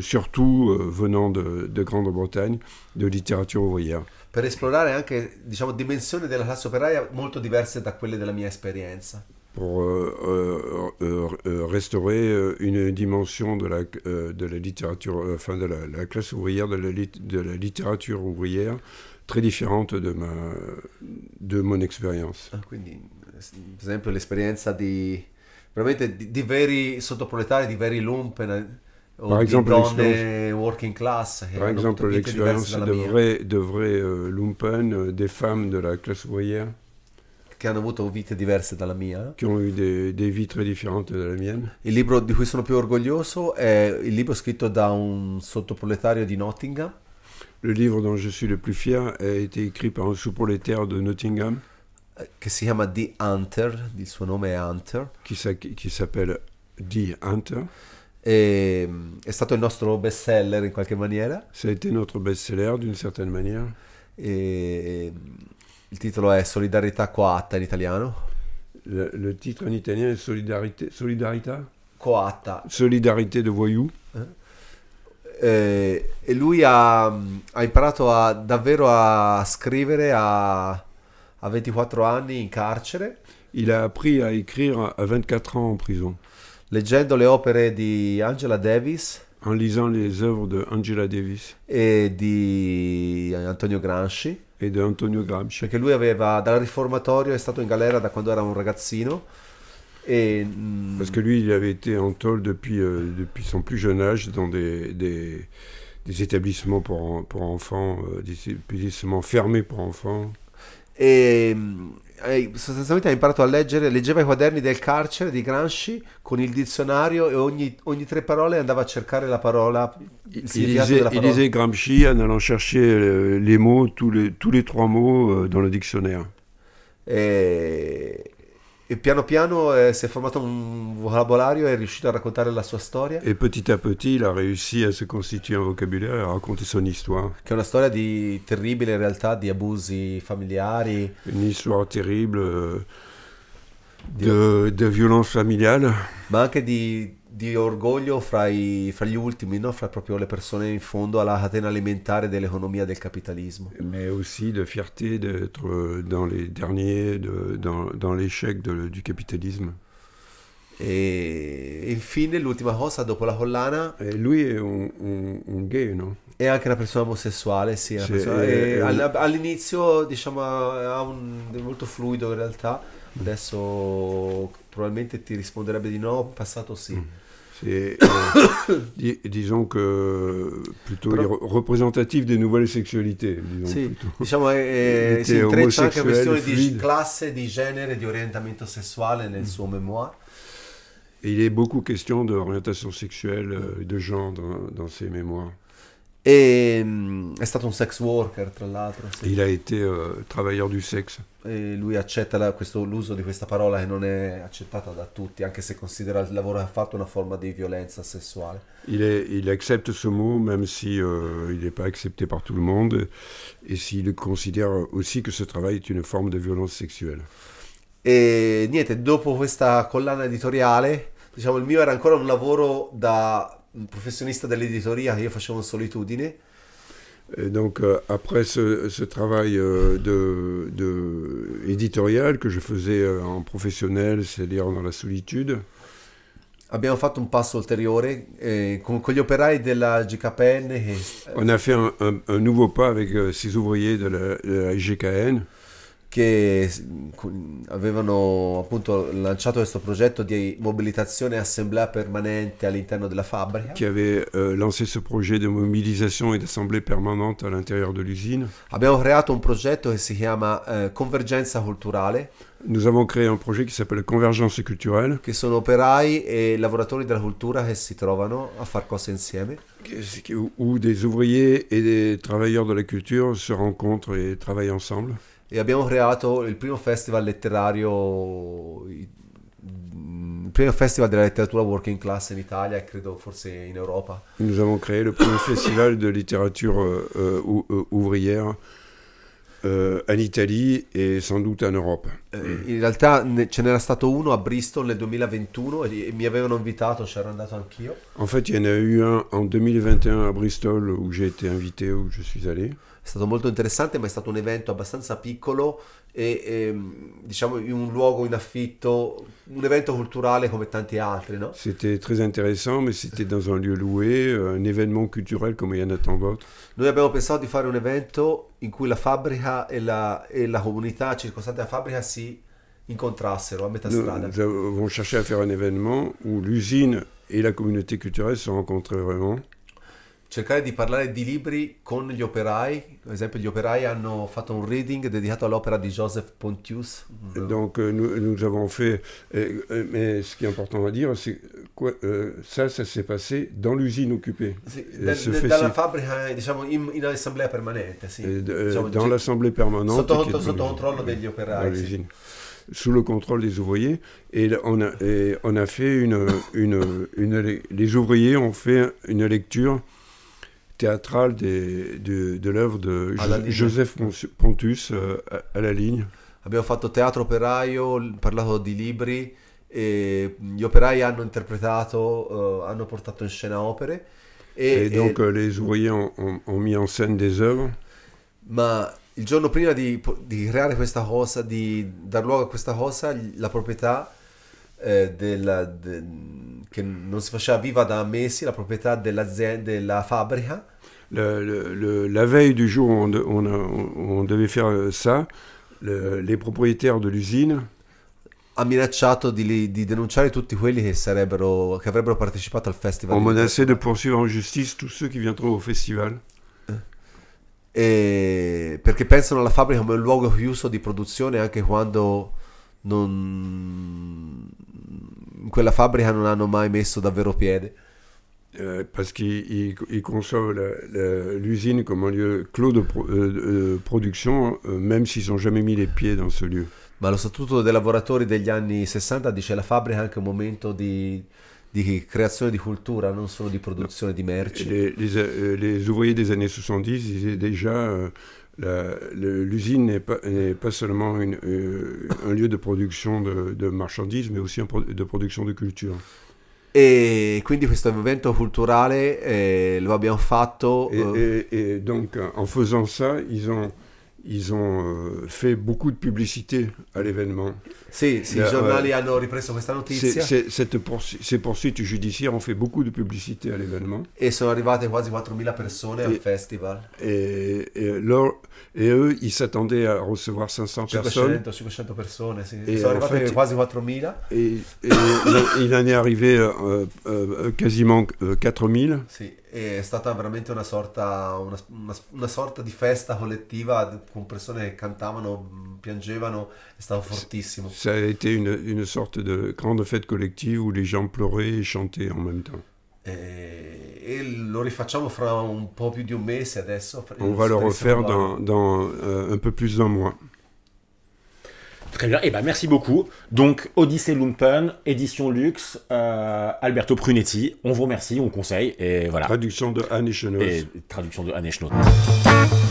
surtout venant de, Grande-Bretagne, de littérature ouvrière. Per esplorare anche diciamo, dimensioni della classe operaia molto diverse da quelle della mia esperienza pour euh, euh, euh, euh restaurer euh, une dimension de la, euh, de la littérature, enfin de la, la, classe ouvrière, de la, lit, de la littérature ouvrière, très différente de, ma, de mon expérience. Ah, quindi, per esempio, l'esperienza di, veramente di, di veri sottoproletari, di veri lumpen. Eh, par exemple, working class, par exemple, l'expérience de vrais, de vrais lumpen, des femmes de la classe ouvrière, che hanno avuto vite diverse dalla mia. Che hanno avuto delle vite differenti dalla mia. Il libro di cui sono più orgoglioso è il libro scritto da un sottoproletario di Nottingham. Il libro dont je suis le plus fier a été écrit par un sottoproletario di Nottingham. Eh, che si chiama The Hunter, il suo nome è Hunter. Che sa, chi s'appelle D. Hunter. E, mm, è stato il nostro best seller in qualche maniera. C'è stato il nostro best seller d'une certa maniera. E, mm, il titolo è Solidarietà coatta in italiano. Il titolo in italiano è Solidarietà. Solidarità? Coatta. Solidarité de voyous. Eh? eh? e lui ha, ha imparato a, davvero a scrivere a, a 24 anni in carcere. Il a appris a scrivere a 24 anni in prison. Leggendo le opere di Angela Davis. En lisant les œuvres de Angela Davis. et d'Antonio Gramsci. et di Antonio Gramsci. Perché lui aveva, dal riformatorio, è stato in galera da quando era un ragazzino. Et... Mm, Parce que lui, il avait été en tôle depuis, euh, depuis son plus jeune âge dans des, des, des établissements pour, pour enfants, euh, des établissements fermés pour enfants. Et sostanzialmente ha imparato a leggere, leggeva i quaderni del carcere di Gramsci con il dizionario e ogni, ogni tre parole andava a cercare la parola. Il lisait, il lisait Gramsci en allant chercher euh, les mots, tous les, tous les trois mots euh, dans le dictionnaire. E... E piano piano eh, si è formato un vocabolario e è riuscito a raccontare la sua storia. E petit à petit, il a réussi à se constituer un vocabulaire et à raconter son histoire. Che è una storia di terribile realtà, di abusi familiari. Una storia terribile euh, di violenza familiare. Ma anche di di orgoglio fra, i, fra, gli ultimi, no? fra proprio le persone in fondo alla catena alimentare dell'economia del capitalismo. Ma anche de fierté d'être euh, dans les derniers, de, dans, dans l'échec du capitalismo. E infine l'ultima cosa, dopo la collana... E lui è un, un, un, gay, no? È anche una persona omosessuale, sì. Cioè, persona, è, è, all'inizio, diciamo, ha un, è molto fluido in realtà. Adesso probabilmente ti risponderebbe di no, passato sì. Mm. C'est, euh, disons que plutôt représentatif des nouvelles sexualités. Il plutôt. diciamo il è une intreccia question de classe, de genre et d'orientation sexuelle dans mm. mémoire. Et il est beaucoup question d'orientation sexuelle et euh, de genre dans ses mémoires. E, mm, è stato un sex worker, tra l'altro. Sì. Il ha été euh, travailleur du sexe. E lui accetta la, questo, l'uso di questa parola che non è accettata da tutti, anche se considera il lavoro che ha fatto una forma di violenza sessuale. Il, est, il accepte ce mot, même si euh, il n'est pas accepté par tout le monde, e s'il considère aussi que ce travail est une forme de violence sexuelle. E niente, dopo questa collana editoriale, diciamo, il mio era ancora un lavoro da un professionniste de l'éditorial io facevo in solitudine. Et donc euh, après ce, ce travail euh, de, de, éditorial que je faisais euh, en professionnel, c'est-à-dire dans la solitude. Abbiamo fatto un passo ulteriore eh, con, con, gli operai della e On a fait un, un, nouveau pas avec ces ouvriers de la, de la GKN. che avevano appunto lanciato questo progetto di mobilitazione e assemblea permanente all'interno della fabbrica. Che aveva euh, lanciato questo progetto di mobilitazione e di assemblea permanente all'interno dell'usina. Abbiamo creato un progetto che si chiama eh, Convergenza Culturale. Nous avons créé un projet qui s'appelle Convergence culturelle. Che sono operai e lavoratori della cultura che si trovano a fare cose insieme. Où des ouvriers et des travailleurs de la culture se rencontrent et travaillent ensemble e abbiamo creato il primo festival letterario il mm, primo festival della letteratura working class in Italia e credo forse in Europa. Nous avons créé le premier festival de littérature euh, euh ouvrière euh, en Italie e sans doute in Europa. Eh, in realtà ce n'era stato uno a Bristol nel 2021 e mi avevano invitato, c'ero andato anch'io. En fait, il y en a eu un en 2021 a Bristol où j'ai été invité, où je suis allé è stato molto interessante, ma è stato un evento abbastanza piccolo e, e ehm, diciamo in un luogo in affitto, un evento culturale come tanti altri. No? C'était très intéressant, mais c'était dans un lieu loué, un événement culturel come il y en a tant d'autres. Noi abbiamo pensato di fare un evento in cui la fabbrica e la, e la comunità circostante la fabbrica si incontrassero a metà strada. Nous, nous avons cherché à faire un événement où l'usine et la communauté culturelle se rencontraient vraiment. cercare de parler de libri avec les operai. Par exemple, les operai ont fait un reading dédié à l'opéra de Joseph Pontius. Donc, euh, nous, nous avons fait. Euh, euh, mais ce qui est important à dire, c'est que ça, ça s'est passé dans l'usine occupée. Sì, da, dalla fabbrica, diciamo, permanente. dans l'assemblée permanente. Sotto, sotto controllo des operai. Sous le contrôle des ouvriers, et on a, on a fait une, une, une, les ouvriers ont fait une lecture théâtrale des, de, de l'œuvre de Joseph Pontus euh, à la ligne. Abbiamo fatto teatro operaio, parlato di libri e gli operai hanno interpretato, uh, hanno portato in scena opere. E, e donc et... Euh, les ouvriers ont, ont, ont, mis en scène des œuvres. Ma il giorno prima di, di, creare questa cosa, di dar luogo a questa cosa, la proprietà eh, della, de, che non si faceva viva da mesi, la proprietà della fabbrica, le, le, la veille du jour où on, de, on, a, on devait faire euh, ça, le, les propriétaires de l'usine ha minacciato di, di, denunciare tutti quelli che, sarebbero, che avrebbero partecipato al festival. On menaçait de poursuivre en justice tous ceux qui viendront au festival. Eh, e perché pensano alla fabbrica come un luogo chiuso di produzione anche quando non... in quella fabbrica non hanno mai messo davvero piede. Euh, parce qu'ils conçoit l'usine comme un lieu clos de, euh, euh, production, même s'ils n'ont jamais mis les pieds dans ce lieu. Mais le statut des lavoratori degli anni 60 que la fabrique est un moment de création de culture, non solo de produzione di merci. Les, ouvriers des années 70 disaient déjà l'usine n'est pas, seulement un lieu de production de, marchandises, mais aussi de production de culture. E quindi questo evento culturale eh, lo abbiamo fatto. E quindi, eh, et donc, en faisant ça, ils ont Ils ont euh, fait beaucoup de publicité à l'événement. Si, si, les ont ripreso questa notizia. ces poursuites judiciaires ont fait beaucoup de publicité à l'événement. Et sont arrivées quasi 4000 personnes au festival. Et, eux, ils s'attendaient à recevoir 500 personnes. 500 personnes, ils sont arrivés quasi 4000. Et, il en est arrivé euh, euh, quasiment 4000. Sì. è stata veramente una sorta, una, una, una sorta, di festa collettiva con persone che cantavano, piangevano, è stato fortissimo. Ça a été une, une sorte de grande fête collective où les gens pleuraient et chantaient en même temps. E, e lo rifacciamo fra un po' più di un mese adesso. On va le refaire dans, dans euh, un peu plus d'un mois. Très bien, et eh ben merci beaucoup. Donc Odyssée Lumpen, édition luxe, euh, Alberto Prunetti, on vous remercie, on conseille et voilà. Traduction de Anne Et Traduction de Anne